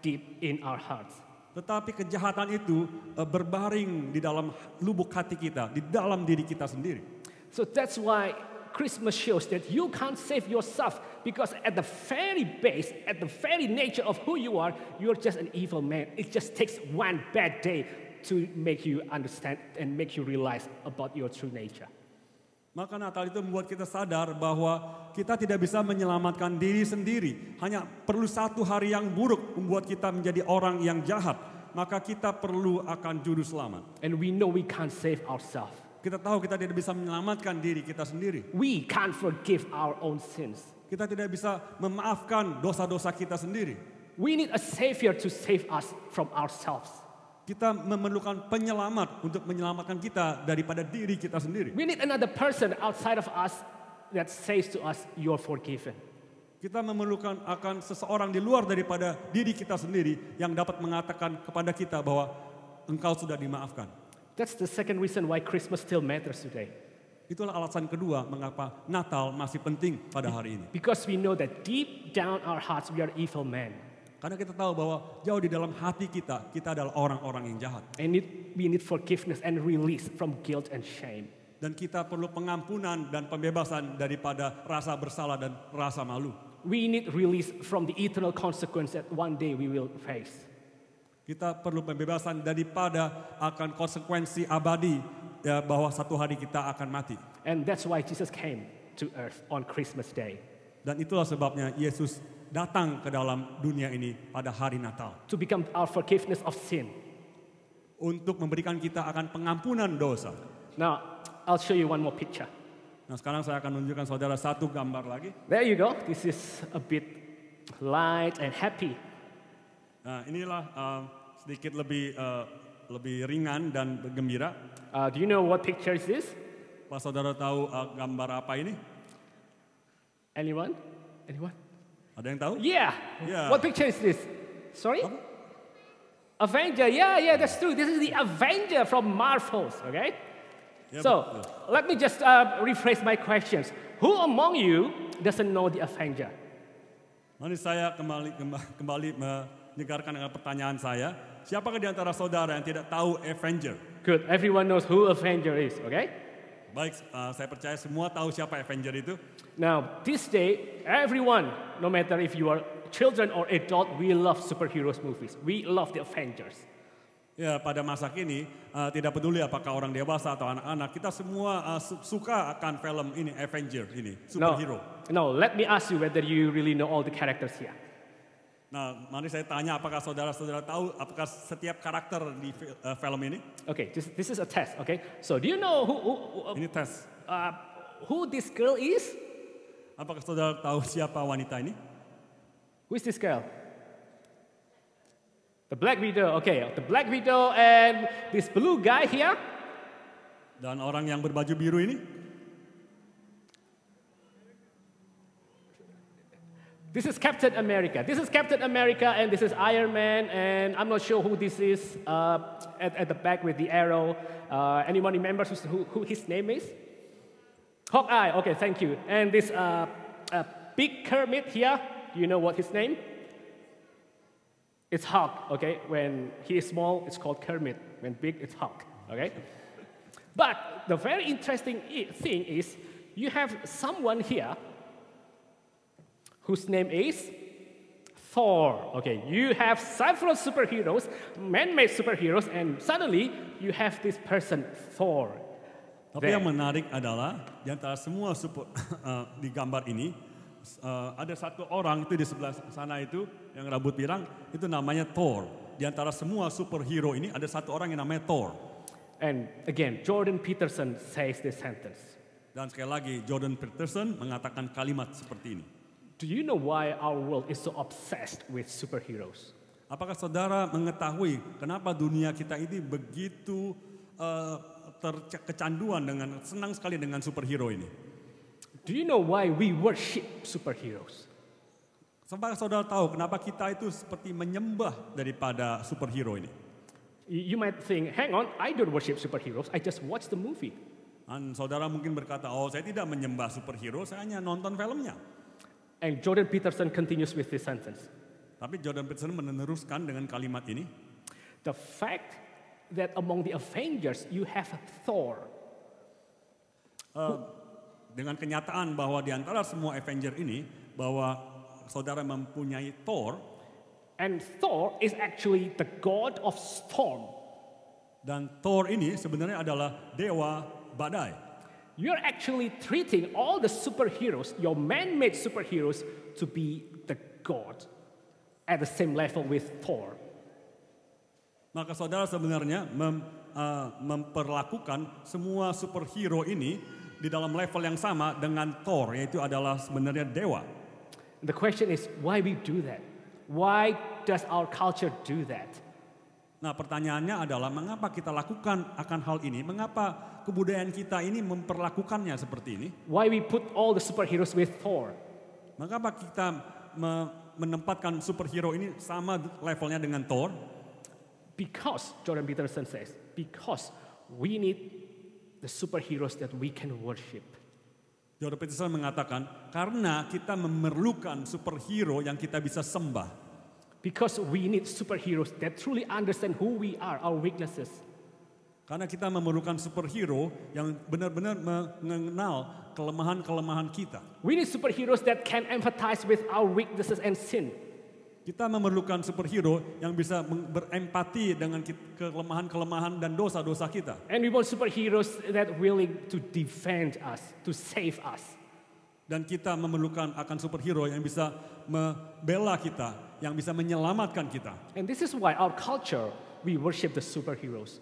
deep in our hearts. Tetapi kejahatan itu eh, berbaring di dalam lubuk hati kita, di dalam diri kita sendiri. So that's why Christmas shows that you can't save yourself because at the very base, at the very nature of who you are, you're just an evil man. It just takes one bad day to make you understand and make you realize about your true nature. Maka Natal itu membuat kita sadar bahwa kita tidak bisa menyelamatkan diri sendiri. Hanya perlu satu hari yang buruk membuat kita menjadi orang yang jahat. Maka kita perlu akan juru selamat. And we know we can't save ourselves. Kita tahu kita tidak bisa menyelamatkan diri kita sendiri. We can't forgive our own sins. Kita tidak bisa memaafkan dosa-dosa kita sendiri. We need a savior to save us from ourselves. Kita memerlukan penyelamat untuk menyelamatkan kita daripada diri kita sendiri. We need another person outside of us that says to us, "You're forgiven." Kita memerlukan akan seseorang di luar daripada diri kita sendiri yang dapat mengatakan kepada kita bahwa engkau sudah dimaafkan. That's the second reason why Christmas still matters today. Itulah alasan kedua mengapa Natal masih penting pada hari ini. Because we know that deep down our hearts we are evil men. Karena kita tahu bahwa jauh di dalam hati kita, kita adalah orang-orang yang jahat. And need, we need forgiveness and release from guilt and shame. Dan kita perlu pengampunan dan pembebasan daripada rasa bersalah dan rasa malu. We need release from the eternal consequence that one day we will face. Kita perlu pembebasan daripada akan konsekuensi abadi ya, bahwa satu hari kita akan mati. And that's why Jesus came to earth on Christmas day. Dan itulah sebabnya Yesus datang ke dalam dunia ini pada hari Natal. To become our forgiveness of sin. Untuk memberikan kita akan pengampunan dosa. Now, I'll show you one more picture. Nah, sekarang saya akan menunjukkan saudara satu gambar lagi. There you go. This is a bit light and happy. Nah, inilah uh, sedikit lebih uh, lebih ringan dan gembira. Uh, do you know what picture is this? Pak saudara tahu uh, gambar apa ini? Anyone? Anyone? Ada yang tahu? Yeah. yeah. What picture is this? Sorry? Apa? Avenger. Yeah, yeah, that's true. This is the Avenger from Marvels, okay? Yeah, so, but, yeah. let me just uh, rephrase my questions. Who among you doesn't know the Avenger? Mari saya kembali kembali menyegarkan dengan pertanyaan saya. Siapakah di antara saudara yang tidak tahu Avenger? Good. Everyone knows who Avenger is, okay? Baik, uh, saya percaya semua tahu siapa Avenger itu. Now, this day, everyone, no matter if you are children or adult, we love superheroes movies. We love the Avengers. Ya, pada masa kini uh, tidak peduli apakah orang dewasa atau anak-anak, kita semua uh, suka akan film ini Avenger ini, superhero. No, no, let me ask you whether you really know all the characters here. Nah, mari saya tanya apakah saudara-saudara tahu apakah setiap karakter di eh, film ini? Okay, this, this is a test, okay? So, do you know who... who, uh, ini tes. Uh, who this girl is? Apakah saudara tahu siapa wanita ini? Who is this girl? The Black Widow, okay. The Black Widow and this blue guy here. Dan orang yang berbaju biru ini? This is Captain America. This is Captain America, and this is Iron Man, and I'm not sure who this is uh, at, at, the back with the arrow. Uh, anyone remembers who, who, his name is? Hawkeye, okay, thank you. And this uh, uh big Kermit here, do you know what his name? It's Hulk, okay? When he is small, it's called Kermit. When big, it's Hulk, okay? But the very interesting thing is you have someone here whose name is Thor. Okay, you have several superheroes, man made superheroes, and suddenly you have this person, Thor. Tapi there. yang menarik adalah di antara semua super, uh, di gambar ini uh, ada satu orang itu di sebelah sana itu yang rambut pirang itu namanya Thor. Di antara semua superhero ini ada satu orang yang namanya Thor. And again, Jordan Peterson says this sentence. Dan sekali lagi Jordan Peterson mengatakan kalimat seperti ini. Do you know why our world is so obsessed with superheroes? Apakah saudara mengetahui kenapa dunia kita ini begitu uh, eh, terkecanduan dengan senang sekali dengan superhero ini? Do you know why we worship superheroes? Saudara saudara tahu kenapa kita itu seperti menyembah daripada superhero ini? You might think, hang on, I don't worship superheroes, I just watch the movie. Dan saudara mungkin berkata, oh saya tidak menyembah superhero, saya hanya nonton filmnya. And Jordan Peterson continues with this sentence. Tapi Jordan Peterson meneruskan dengan kalimat ini. The fact that among the Avengers you have Thor. Uh, dengan kenyataan bahwa di antara semua Avenger ini bahwa saudara mempunyai Thor. And Thor is actually the god of storm. Dan Thor ini sebenarnya adalah dewa badai. you're actually treating all the superheroes, your man made superheroes, to be the God at the same level with Thor. Maka saudara sebenarnya mem, uh, memperlakukan semua superhero ini di dalam level yang sama dengan Thor, yaitu adalah sebenarnya dewa. The question is why we do that? Why does our culture do that? Nah pertanyaannya adalah mengapa kita lakukan akan hal ini? Mengapa kebudayaan kita ini memperlakukannya seperti ini? Why we put all the superheroes with Thor? Mengapa kita me menempatkan superhero ini sama levelnya dengan Thor? Because Jordan Peterson says, because we need the superheroes that we can worship. Jordan Peterson mengatakan, karena kita memerlukan superhero yang kita bisa sembah. Because we need superheroes that truly understand who we are, our weaknesses. Karena kita memerlukan superhero yang benar-benar mengenal kelemahan-kelemahan kita. We need superheroes that can empathize with our weaknesses and sin. Kita memerlukan superhero yang bisa berempati dengan kelemahan-kelemahan dan dosa-dosa kita. And we want superheroes that willing to defend us, to save us. Dan kita memerlukan akan superhero yang bisa membela kita yang bisa menyelamatkan kita. And this is why our culture we worship the superheroes.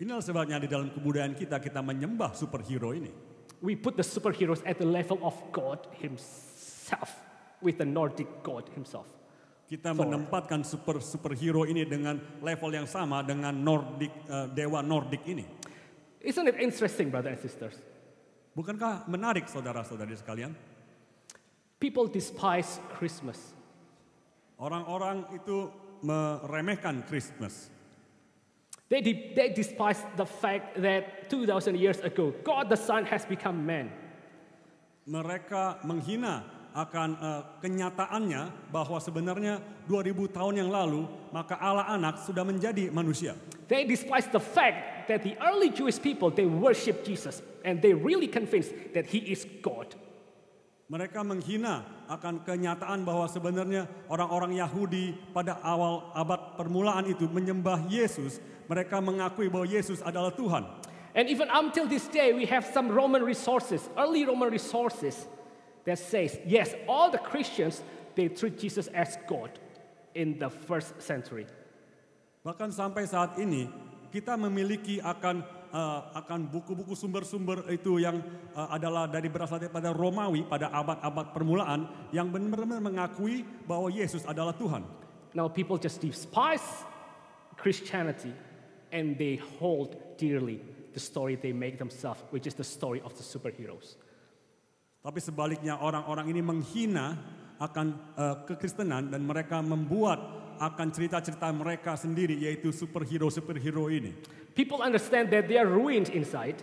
Inilah sebabnya di dalam kebudayaan kita kita menyembah superhero ini. We put the superheroes at the level of God himself with the Nordic God himself. Kita menempatkan super superhero ini dengan level yang sama dengan Nordic uh, dewa Nordic ini. Isn't it interesting brothers and sisters? Bukankah menarik saudara-saudari sekalian? People despise Christmas. Orang-orang itu meremehkan Christmas. They, de- they despise the fact that 2000 years ago God the Son has become man. Mereka menghina akan uh, kenyataannya bahwa sebenarnya 2000 tahun yang lalu maka Allah anak sudah menjadi manusia. They despise the fact that the early Jewish people they worship Jesus and they really convinced that he is God. Mereka menghina akan kenyataan bahwa sebenarnya orang-orang Yahudi pada awal abad permulaan itu menyembah Yesus. Mereka mengakui bahwa Yesus adalah Tuhan. And even until this day we have some Roman resources, early Roman resources that says yes, all the Christians they treat Jesus as God in the first century. Bahkan sampai saat ini kita memiliki akan uh, akan buku-buku sumber-sumber itu yang uh, adalah dari berasal daripada Romawi pada abad-abad permulaan yang benar-benar mengakui bahwa Yesus adalah Tuhan. Now people just despise Christianity and they hold dearly the story they make themselves, which is the story of the superheroes. Tapi sebaliknya orang-orang ini menghina akan uh, kekristenan dan mereka membuat akan cerita-cerita mereka sendiri yaitu superhero-superhero ini. People understand that they are ruined inside.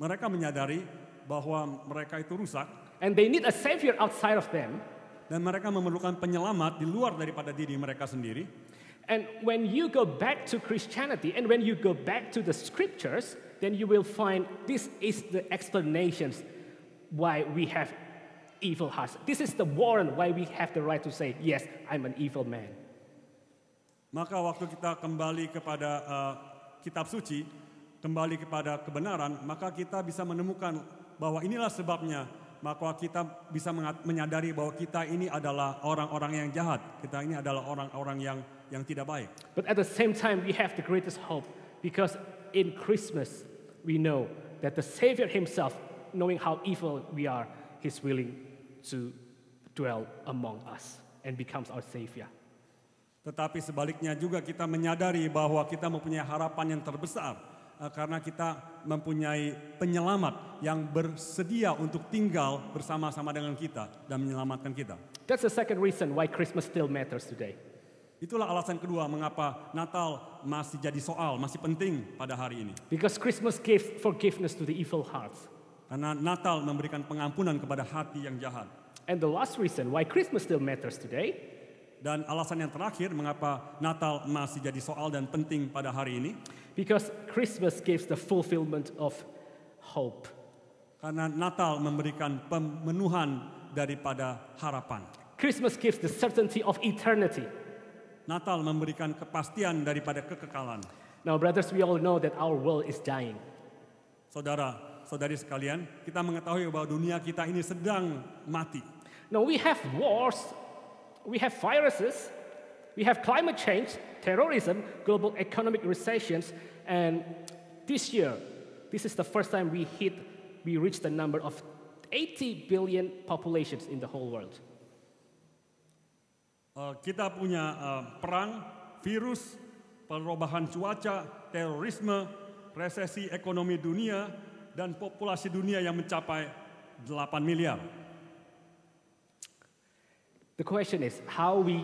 Mereka menyadari bahwa mereka itu rusak. And they need a savior outside of them. Dan mereka memerlukan penyelamat di luar daripada diri mereka sendiri. And when you go back to Christianity and when you go back to the scriptures, then you will find this is the explanations why we have evil hearts. This is the warrant why we have the right to say, yes, I'm an evil man. Maka waktu kita kembali kepada uh, kitab suci, kembali kepada kebenaran, maka kita bisa menemukan bahwa inilah sebabnya maka kita bisa menyadari bahwa kita ini adalah orang-orang yang jahat. Kita ini adalah orang-orang yang yang tidak baik. But at the same time we have the greatest hope because in Christmas we know that the savior himself knowing how evil we are he's willing to dwell among us and becomes our savior. Tetapi sebaliknya juga kita menyadari bahwa kita mempunyai harapan yang terbesar eh, karena kita mempunyai penyelamat yang bersedia untuk tinggal bersama-sama dengan kita dan menyelamatkan kita. That's the second reason why Christmas still matters today. Itulah alasan kedua mengapa Natal masih jadi soal, masih penting pada hari ini. Because Christmas gave forgiveness to the evil hearts. Karena Natal memberikan pengampunan kepada hati yang jahat. And the last reason why Christmas still matters today dan alasan yang terakhir mengapa Natal masih jadi soal dan penting pada hari ini because Christmas gives the fulfillment of hope. Karena Natal memberikan pemenuhan daripada harapan. Christmas gives the certainty of eternity. Natal memberikan kepastian daripada kekekalan. Now brothers we all know that our world is dying. Saudara, saudari sekalian, kita mengetahui bahwa dunia kita ini sedang mati. Now we have wars, we have viruses, we have climate change, terrorism, global economic recessions, and this year, this is the first time we hit, we reached the number of 80 billion populations in the whole world. Uh, kita punya uh, perang, virus, perubahan cuaca, terorisme, resesi ekonomi dunia, dan populasi dunia yang mencapai 8 miliar. The question is how we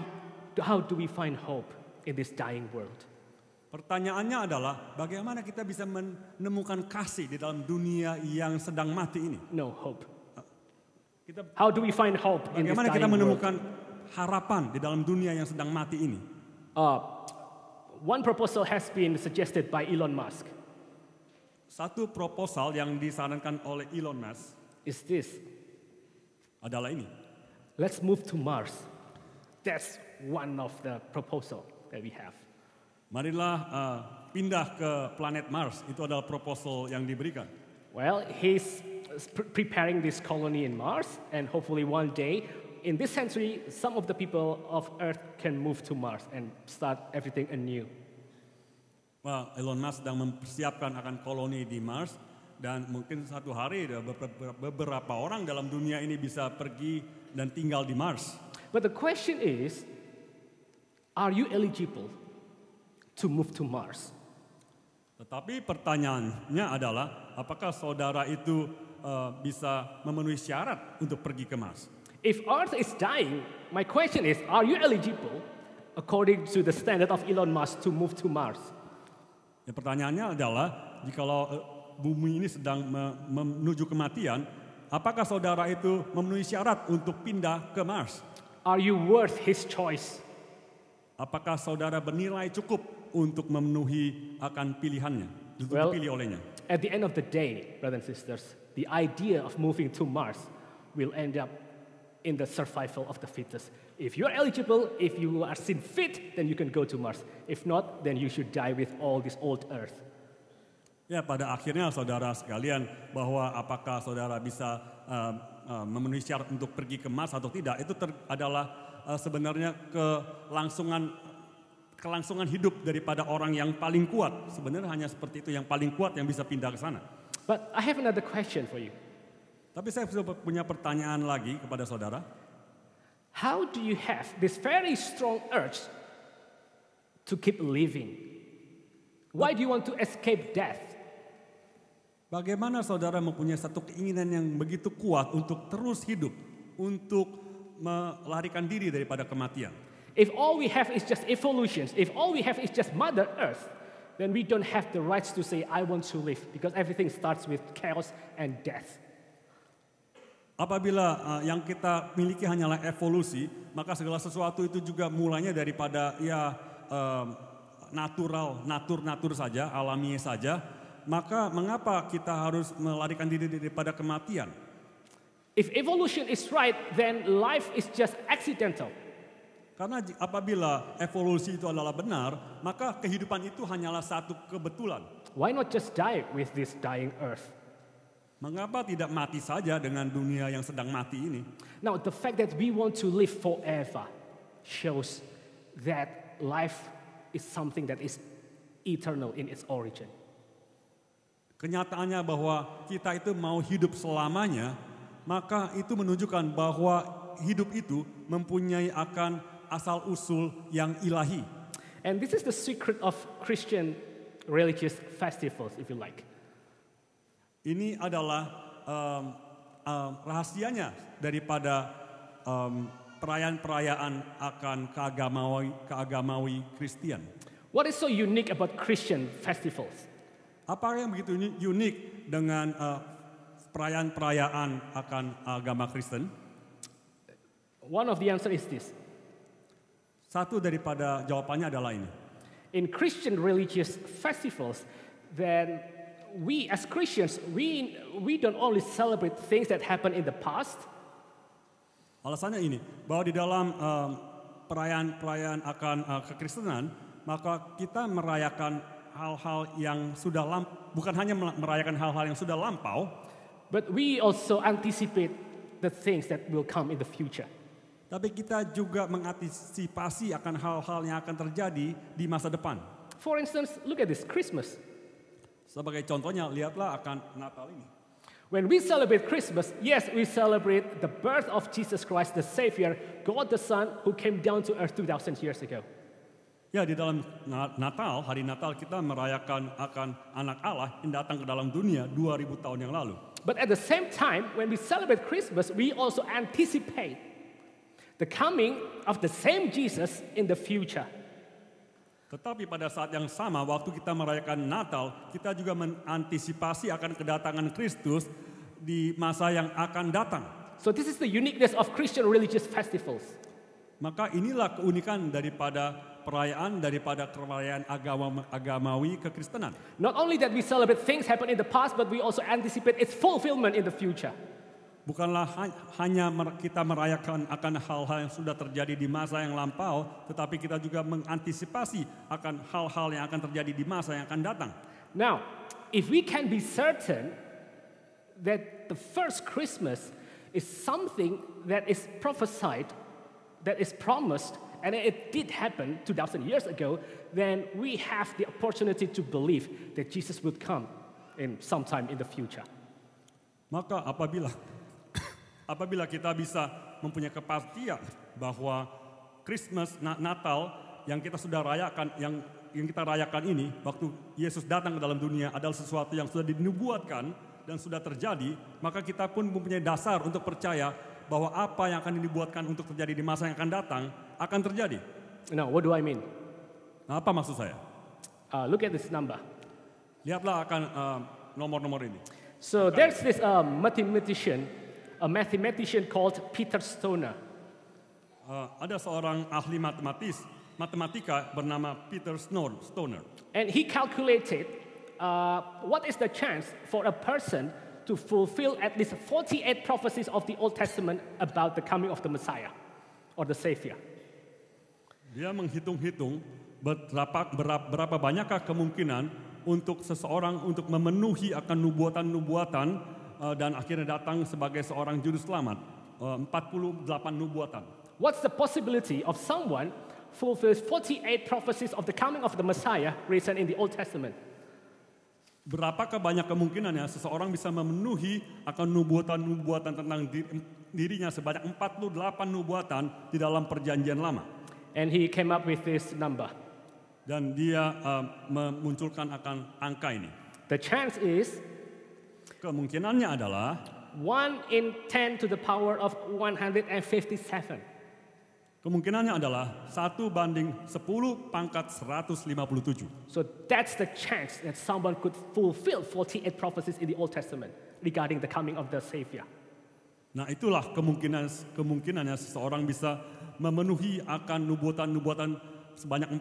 how do we find hope in this dying world? Pertanyaannya adalah bagaimana kita bisa menemukan kasih di dalam dunia yang sedang mati ini? No hope. Kita, How do we find hope in bagaimana kita menemukan world? harapan di dalam dunia yang sedang mati ini? Uh, one proposal has been suggested by Elon Musk. Satu proposal yang disarankan oleh Elon Musk is this. Adalah ini. Let's move to Mars. That's one of the proposal that we have. Marilah uh, pindah ke planet Mars. Itu adalah proposal yang diberikan. Well, he's uh, preparing this colony in Mars, and hopefully one day, in this century, some of the people of Earth can move to Mars and start everything anew. Elon Musk sedang mempersiapkan akan koloni di Mars dan mungkin satu hari beberapa orang dalam dunia ini bisa pergi dan tinggal di Mars. But the question is, are you eligible to move to Mars? Tetapi pertanyaannya adalah, apakah saudara itu uh, bisa memenuhi syarat untuk pergi ke Mars? If Earth is dying, my question is, are you eligible according to the standard of Elon Musk to move to Mars? Ya, pertanyaannya adalah, jikalau eh, bumi ini sedang menuju kematian, apakah saudara itu memenuhi syarat untuk pindah ke Mars? Are you worth his choice? Apakah saudara bernilai cukup untuk memenuhi akan pilihannya, untuk well, dipilih olehnya? At the end of the day, brothers and sisters, the idea of moving to Mars will end up in the survival of the fittest. If are eligible, if you are seen fit, then you can go to Mars. If not, then you should die with all this old earth. Ya, pada akhirnya saudara sekalian, bahwa apakah saudara bisa uh, uh, memenuhi syarat untuk pergi ke Mars atau tidak, itu ter adalah uh, sebenarnya kelangsungan kelangsungan hidup daripada orang yang paling kuat. Sebenarnya hanya seperti itu yang paling kuat yang bisa pindah ke sana. But I have another question for you. Tapi saya punya pertanyaan lagi kepada saudara. How do you have this very strong urge to keep living? Why do you want to escape death? Bagaimana saudara mempunyai satu keinginan yang begitu kuat untuk terus hidup, untuk melarikan diri daripada kematian? If all we have is just evolutions, if all we have is just Mother Earth, then we don't have the rights to say, I want to live, because everything starts with chaos and death. Apabila uh, yang kita miliki hanyalah evolusi, maka segala sesuatu itu juga mulanya daripada ya uh, natural, natur-natur saja, alamiah saja. Maka mengapa kita harus melarikan diri daripada kematian? If evolution is right, then life is just accidental. Karena apabila evolusi itu adalah benar, maka kehidupan itu hanyalah satu kebetulan. Why not just die with this dying earth? Mengapa tidak mati saja dengan dunia yang sedang mati ini? Now the fact that we want to live forever shows that life is something that is eternal in its origin. Kenyataannya bahwa kita itu mau hidup selamanya, maka itu menunjukkan bahwa hidup itu mempunyai akan asal usul yang ilahi. And this is the secret of Christian religious festivals if you like. Ini adalah um, um, rahasianya daripada um, perayaan-perayaan akan keagamawi keagamawi Kristen. What is so unique about Christian festivals? Apa yang begitu unik dengan uh, perayaan-perayaan akan agama Kristen? One of the answer is this. Satu daripada jawabannya adalah ini. In Christian religious festivals, then we as Christians, we, we don't only celebrate things that happened in the past. Alasannya ini, bahwa di dalam um, perayaan-perayaan akan uh, kekristenan, maka kita merayakan hal-hal yang sudah lamp, bukan hanya merayakan hal-hal yang sudah lampau, but we also anticipate the things that will come in the future. Tapi kita juga mengantisipasi akan hal-hal yang akan terjadi di masa depan. For instance, look at this Christmas. Sebagai contohnya, lihatlah akan Natal ini. When we celebrate Christmas, yes, we celebrate the birth of Jesus Christ, the Savior, God the Son, who came down to earth 2,000 years ago. Ya, di dalam Natal, hari Natal kita merayakan akan anak Allah yang datang ke dalam dunia 2000 tahun yang lalu. But at the same time, when we celebrate Christmas, we also anticipate the coming of the same Jesus in the future. Tetapi pada saat yang sama waktu kita merayakan Natal, kita juga mengantisipasi akan kedatangan Kristus di masa yang akan datang. So this is the uniqueness of Christian religious festivals. Maka inilah keunikan daripada perayaan daripada perayaan agama agamawi kekristenan. Not only that we celebrate things happen in the past, but we also anticipate its fulfillment in the future bukanlah hanya kita merayakan akan hal-hal yang sudah terjadi di masa yang lampau, tetapi kita juga mengantisipasi akan hal-hal yang akan terjadi di masa yang akan datang. Now, if we can be certain that the first Christmas is something that is prophesied, that is promised, and it did happen 2000 years ago, then we have the opportunity to believe that Jesus would come in sometime in the future. Maka apabila Apabila kita bisa mempunyai kepastian bahwa Christmas, Natal yang kita sudah rayakan, yang yang kita rayakan ini, waktu Yesus datang ke dalam dunia adalah sesuatu yang sudah dinubuatkan dan sudah terjadi, maka kita pun mempunyai dasar untuk percaya bahwa apa yang akan dibuatkan untuk terjadi di masa yang akan datang akan terjadi. Now, what do I mean? Nah, apa maksud saya? Uh, look at this number. Lihatlah akan uh, nomor-nomor uh, ini. So there's this uh, mathematician a mathematician called Peter Stoner. Uh, ada seorang ahli matematis, matematika bernama Peter Stoner. And he calculated uh, what is the chance for a person to fulfill at least 48 prophecies of the Old Testament about the coming of the Messiah or the Savior. Dia menghitung-hitung berapa, berapa banyakkah kemungkinan untuk seseorang untuk memenuhi akan nubuatan-nubuatan Eh, dan akhirnya datang sebagai seorang juru selamat. 48 eh, nubuatan. What's the possibility of someone fulfills 48 prophecies of the coming of the Messiah written in the Old Testament? Berapakah banyak ya seseorang bisa memenuhi akan nubuatan-nubuatan tentang dirinya sebanyak 48 nubuatan di dalam perjanjian lama. And he came up with this number. Dan dia uh, memunculkan akan angka ini. The chance is Kemungkinannya adalah one in ten to the power of 157. Kemungkinannya adalah satu banding 10 pangkat 157. So that's the chance that someone could fulfill 48 prophecies in the Old Testament regarding the coming of the Savior. Nah, itulah kemungkinan kemungkinannya seseorang bisa memenuhi akan nubuatan-nubuatan sebanyak 48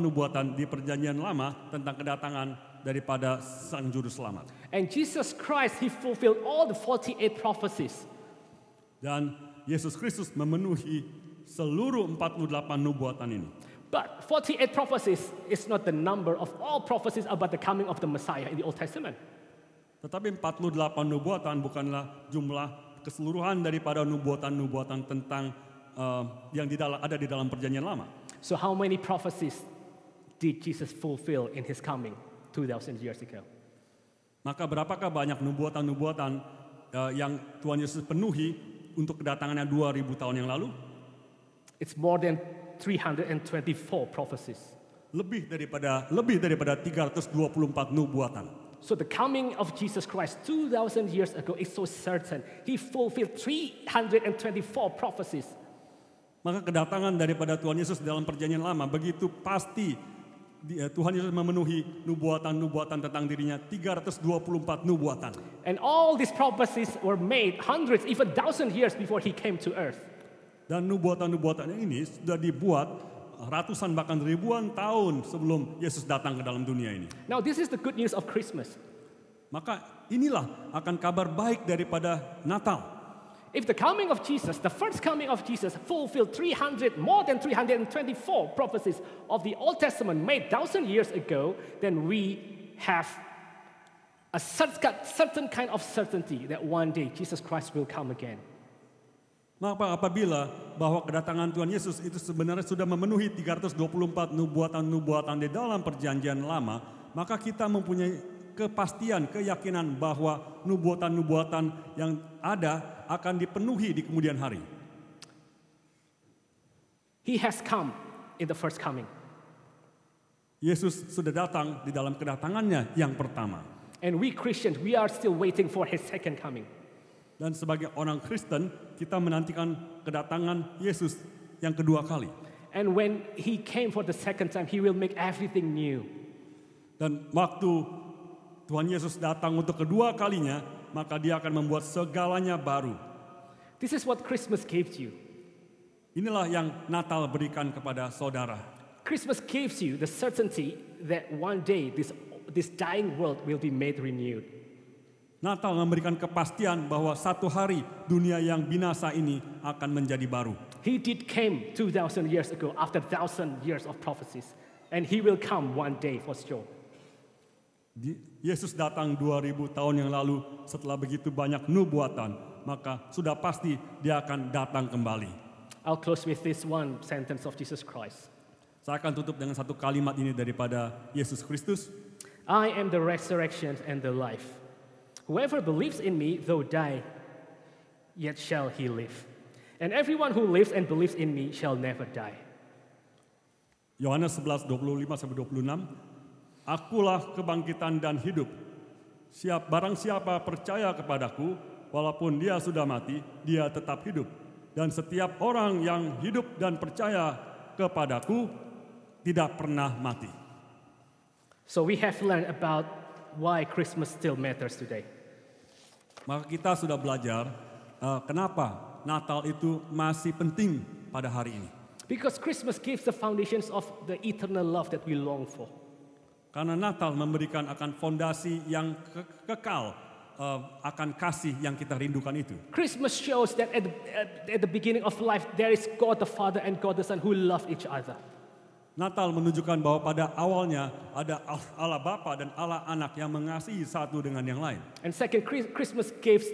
nubuatan di perjanjian lama tentang kedatangan daripada sang juru selamat. And Jesus Christ he fulfilled all the 48 prophecies. Dan Yesus Kristus memenuhi seluruh 48 nubuatan ini. But 48 prophecies is not the number of all prophecies about the coming of the Messiah in the Old Testament. Tetapi 48 nubuatan bukanlah jumlah keseluruhan daripada nubuatan-nubuatan tentang uh, yang di dalam, ada di dalam perjanjian lama. So how many prophecies did Jesus fulfill in his coming? 2000 years ago. Maka berapakah banyak nubuatan-nubuatan uh, yang Tuhan Yesus penuhi untuk kedatangannya 2000 tahun yang lalu? It's more than 324 prophecies. Lebih daripada lebih daripada 324 nubuatan. So the coming of Jesus Christ 2000 years ago is so certain. He fulfilled 324 prophecies. Maka kedatangan daripada Tuhan Yesus dalam perjanjian lama begitu pasti Eh, Tuhan Yesus memenuhi nubuatan-nubuatan tentang dirinya 324 nubuatan. And all these prophecies were made hundreds even thousand years before he came to earth. Dan nubuatan-nubuatan ini sudah dibuat ratusan bahkan ribuan tahun sebelum Yesus datang ke dalam dunia ini. Now this is the good news of Christmas. Maka inilah akan kabar baik daripada Natal. If the coming of Jesus, the first coming of Jesus, fulfilled 300, more than 324 prophecies of the Old Testament made thousand years ago, then we have a certain kind of certainty that one day Jesus Christ will come again. Maka apabila bahwa kedatangan Tuhan Yesus itu sebenarnya sudah memenuhi 324 nubuatan-nubuatan di dalam perjanjian lama, maka kita mempunyai kepastian, keyakinan bahwa nubuatan-nubuatan yang ada akan dipenuhi di kemudian hari. He has come in the first coming. Yesus sudah datang di dalam kedatangannya yang pertama. And we Christians, we are still waiting for his second coming. Dan sebagai orang Kristen, kita menantikan kedatangan Yesus yang kedua kali. And when he came for the second time, he will make everything new. Dan waktu Tuhan Yesus datang untuk kedua kalinya, maka dia akan membuat segalanya baru. This is what Christmas gave you. Inilah yang Natal berikan kepada saudara. Christmas gives you the certainty that one day this this dying world will be made renewed. Natal memberikan kepastian bahwa satu hari dunia yang binasa ini akan menjadi baru. He did came 2000 years ago after 1000 years of prophecies and he will come one day for sure. Yesus datang 2000 tahun yang lalu setelah begitu banyak nubuatan, maka sudah pasti dia akan datang kembali. I'll close with this one sentence of Jesus Christ. Saya akan tutup dengan satu kalimat ini daripada Yesus Kristus. I am the resurrection and the life. Whoever believes in me, though die, yet shall he live. And everyone who lives and believes in me shall never die. Yohanes 11:25 sampai 26. Akulah kebangkitan dan hidup. Siap barang siapa percaya kepadaku, walaupun dia sudah mati, dia tetap hidup. Dan setiap orang yang hidup dan percaya kepadaku tidak pernah mati. So we have learned about why Christmas still matters today. Maka kita sudah belajar uh, kenapa Natal itu masih penting pada hari ini. Because Christmas gives the foundations of the eternal love that we long for. Karena Natal memberikan akan fondasi yang ke kekal uh, akan kasih yang kita rindukan itu. Christmas shows that at the, at the beginning of life there is God the Father and God the Son who love each other. Natal menunjukkan bahwa pada awalnya ada Allah Bapa dan Allah Anak yang mengasihi satu dengan yang lain. And second, Christmas gives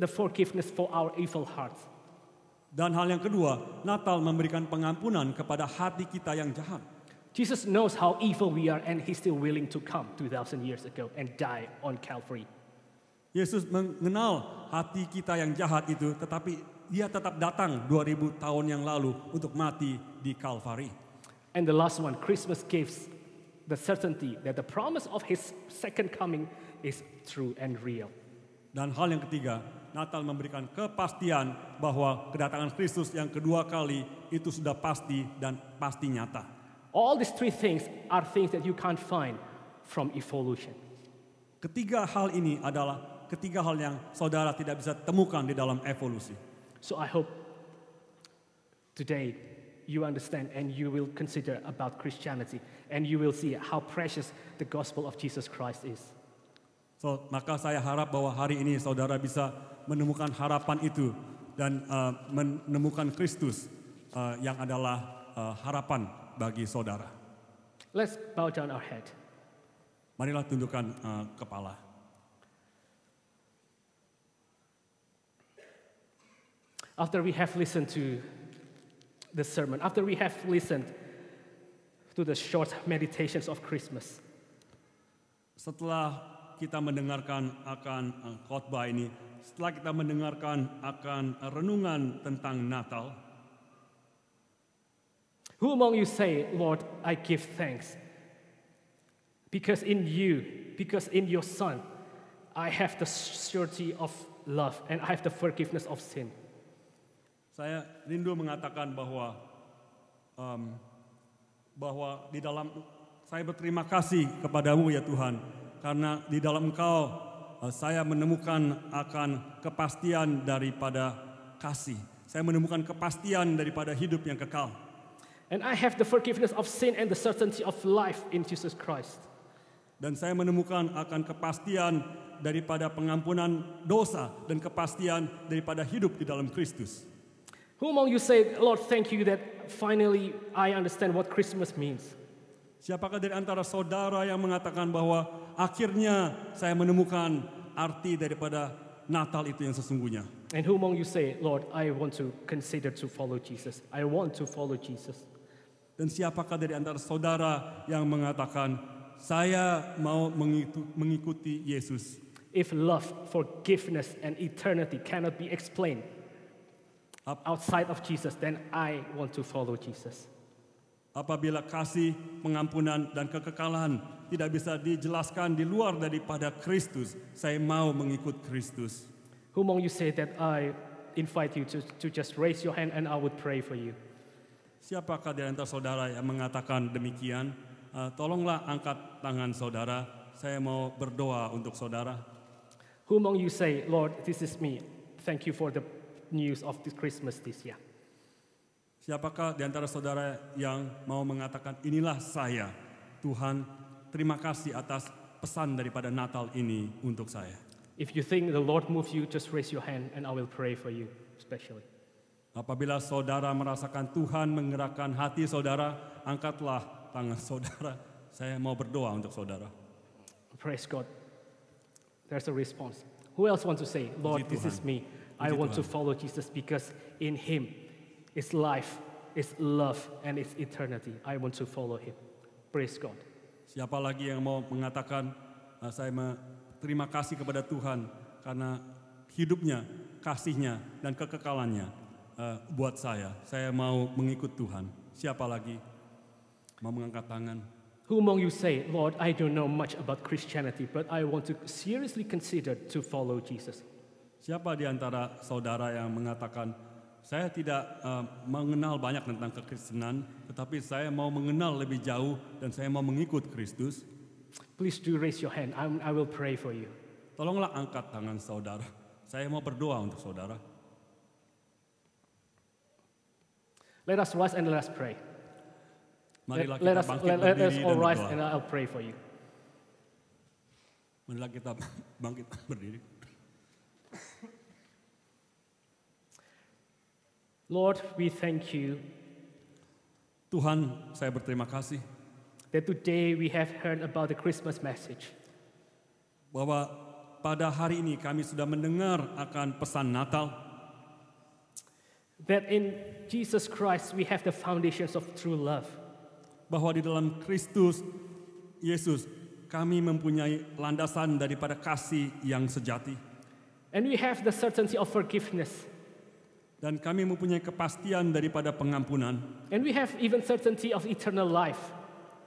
the forgiveness for our evil hearts. Dan hal yang kedua, Natal memberikan pengampunan kepada hati kita yang jahat. Jesus knows how evil we are and he's still willing to come 2000 years ago and die on Calvary. Yesus mengenal hati kita yang jahat itu tetapi dia tetap datang 2000 tahun yang lalu untuk mati di Calvary. And the last one, Christmas gives the certainty that the promise of his second coming is true and real. Dan hal yang ketiga, Natal memberikan kepastian bahwa kedatangan Kristus yang kedua kali itu sudah pasti dan pasti nyata. All these three things are things that you can't find from evolution. Ketiga hal ini adalah ketiga hal yang saudara tidak bisa temukan di dalam evolusi. So I hope today you understand and you will consider about Christianity and you will see how precious the gospel of Jesus Christ is. So, maka saya harap bahwa hari ini saudara bisa menemukan harapan itu dan uh, menemukan Kristus uh, yang adalah uh, harapan bagi saudara. Let's bow down our head. Marilah tundukkan uh, kepala. After we have listened to the sermon, after we have listened to the short meditations of Christmas. Setelah kita mendengarkan akan uh, khotbah ini, setelah kita mendengarkan akan renungan tentang Natal, Who among you say, Lord, I give thanks? Because in you, because in your Son, I have the surety of love and I have the forgiveness of sin. Saya rindu mengatakan bahwa um, bahwa di dalam saya berterima kasih kepadamu ya Tuhan karena di dalam Engkau uh, saya menemukan akan kepastian daripada kasih. Saya menemukan kepastian daripada hidup yang kekal. And I have the forgiveness of sin and the certainty of life in Jesus Christ. Dan saya menemukan akan kepastian daripada pengampunan dosa dan kepastian daripada hidup di dalam Kristus. Who among you say, Lord, thank you that finally I understand what Christmas means? Siapakah dari antara saudara yang mengatakan bahwa akhirnya saya menemukan arti daripada Natal itu yang sesungguhnya? And who among you say, Lord, I want to consider to follow Jesus. I want to follow Jesus. Dan siapakah dari antara saudara yang mengatakan, saya mau mengikuti Yesus? If love, forgiveness, and eternity cannot be explained outside of Jesus, then I want to follow Jesus. Apabila kasih, pengampunan, dan kekekalan tidak bisa dijelaskan di luar daripada Kristus, saya mau mengikut Kristus. Who among you say that I invite you to, to just raise your hand and I would pray for you. Siapakah di antara saudara yang mengatakan demikian? Uh, tolonglah angkat tangan saudara. Saya mau berdoa untuk saudara. Who among you say, Lord, this is me. Thank you for the news of this Christmas this year. Siapakah di antara saudara yang mau mengatakan, inilah saya, Tuhan, terima kasih atas pesan daripada Natal ini untuk saya. If you think the Lord moves you, just raise your hand and I will pray for you, especially. Apabila saudara merasakan Tuhan menggerakkan hati saudara, angkatlah tangan saudara. Saya mau berdoa untuk saudara. Praise God. There's a response. Who else wants to say, Lord, this is me. I want to follow Jesus because in Him is life, is love, and is eternity. I want to follow Him. Praise God. Siapa lagi yang mau mengatakan ah, saya terima kasih kepada Tuhan karena hidupnya, kasihnya, dan kekekalannya uh, buat saya. Saya mau mengikut Tuhan. Siapa lagi mau mengangkat tangan? Who among you say, Lord, I don't know much about Christianity, but I want to seriously consider to follow Jesus. Siapa di antara saudara yang mengatakan, saya tidak uh, mengenal banyak tentang kekristenan, tetapi saya mau mengenal lebih jauh dan saya mau mengikut Kristus. Please do raise your hand. I'm, I will pray for you. Tolonglah angkat tangan saudara. Saya mau berdoa untuk saudara. Let us rise and let us pray. Marilah let, let us, let, let us all rise and I'll pray for you. Marilah kita bangkit berdiri. Lord, we thank you. Tuhan, saya berterima kasih. That today we have heard about the Christmas message. Bahwa pada hari ini kami sudah mendengar akan pesan Natal. That in Jesus Christ we have the foundations of true love. Bahwa di dalam Kristus Yesus kami mempunyai landasan daripada kasih yang sejati. And we have the certainty of forgiveness. Dan kami mempunyai kepastian daripada pengampunan. And we have even certainty of eternal life.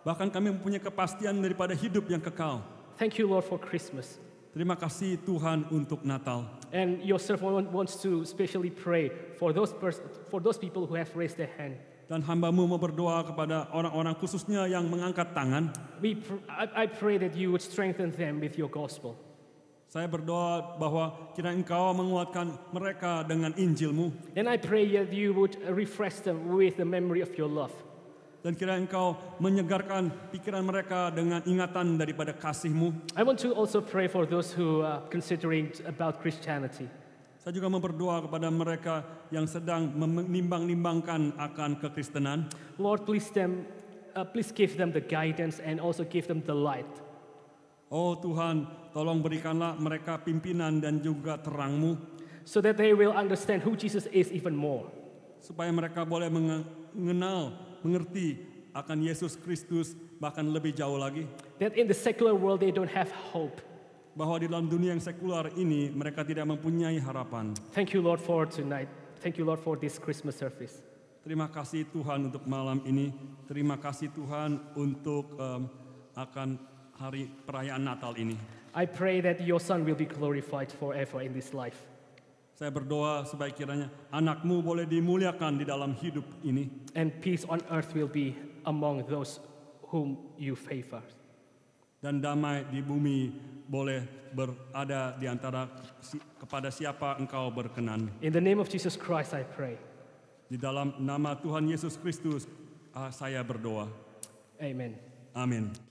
Bahkan kami mempunyai kepastian daripada hidup yang kekal. Thank you Lord for Christmas. Terima kasih Tuhan untuk Natal. And your servant wants to specially pray for those for those people who have raised their hand. Dan hambamu mau berdoa kepada orang-orang khususnya yang mengangkat tangan. We pr I, I pray that you would strengthen them with your gospel. Saya berdoa bahwa kiranya engkau menguatkan mereka dengan Injilmu. And I pray that you would refresh them with the memory of your love dan kira engkau menyegarkan pikiran mereka dengan ingatan daripada kasihmu. I want to also pray for those who are considering about Christianity. Saya juga memperdoa kepada mereka yang sedang menimbang-nimbangkan akan kekristenan. Lord, please them, uh, please give them the guidance and also give them the light. Oh Tuhan, tolong berikanlah mereka pimpinan dan juga terangmu. So that they will understand who Jesus is even more. Supaya mereka boleh mengenal mengerti akan Yesus Kristus bahkan lebih jauh lagi. That in the secular world they don't have hope. Bahwa di dalam dunia yang sekular ini mereka tidak mempunyai harapan. Thank you Lord for tonight. Thank you Lord for this Christmas service. Terima kasih Tuhan untuk malam ini. Terima kasih Tuhan untuk um, akan hari perayaan Natal ini. I pray that your son will be glorified forever in this life. Saya berdoa sebaik kiranya anakmu boleh dimuliakan di dalam hidup ini. And peace on earth will be among those whom you favor. Dan damai di bumi boleh berada di antara si, kepada siapa engkau berkenan. In the name of Jesus Christ I pray. Di dalam nama Tuhan Yesus Kristus ah, saya berdoa. Amen. Amin.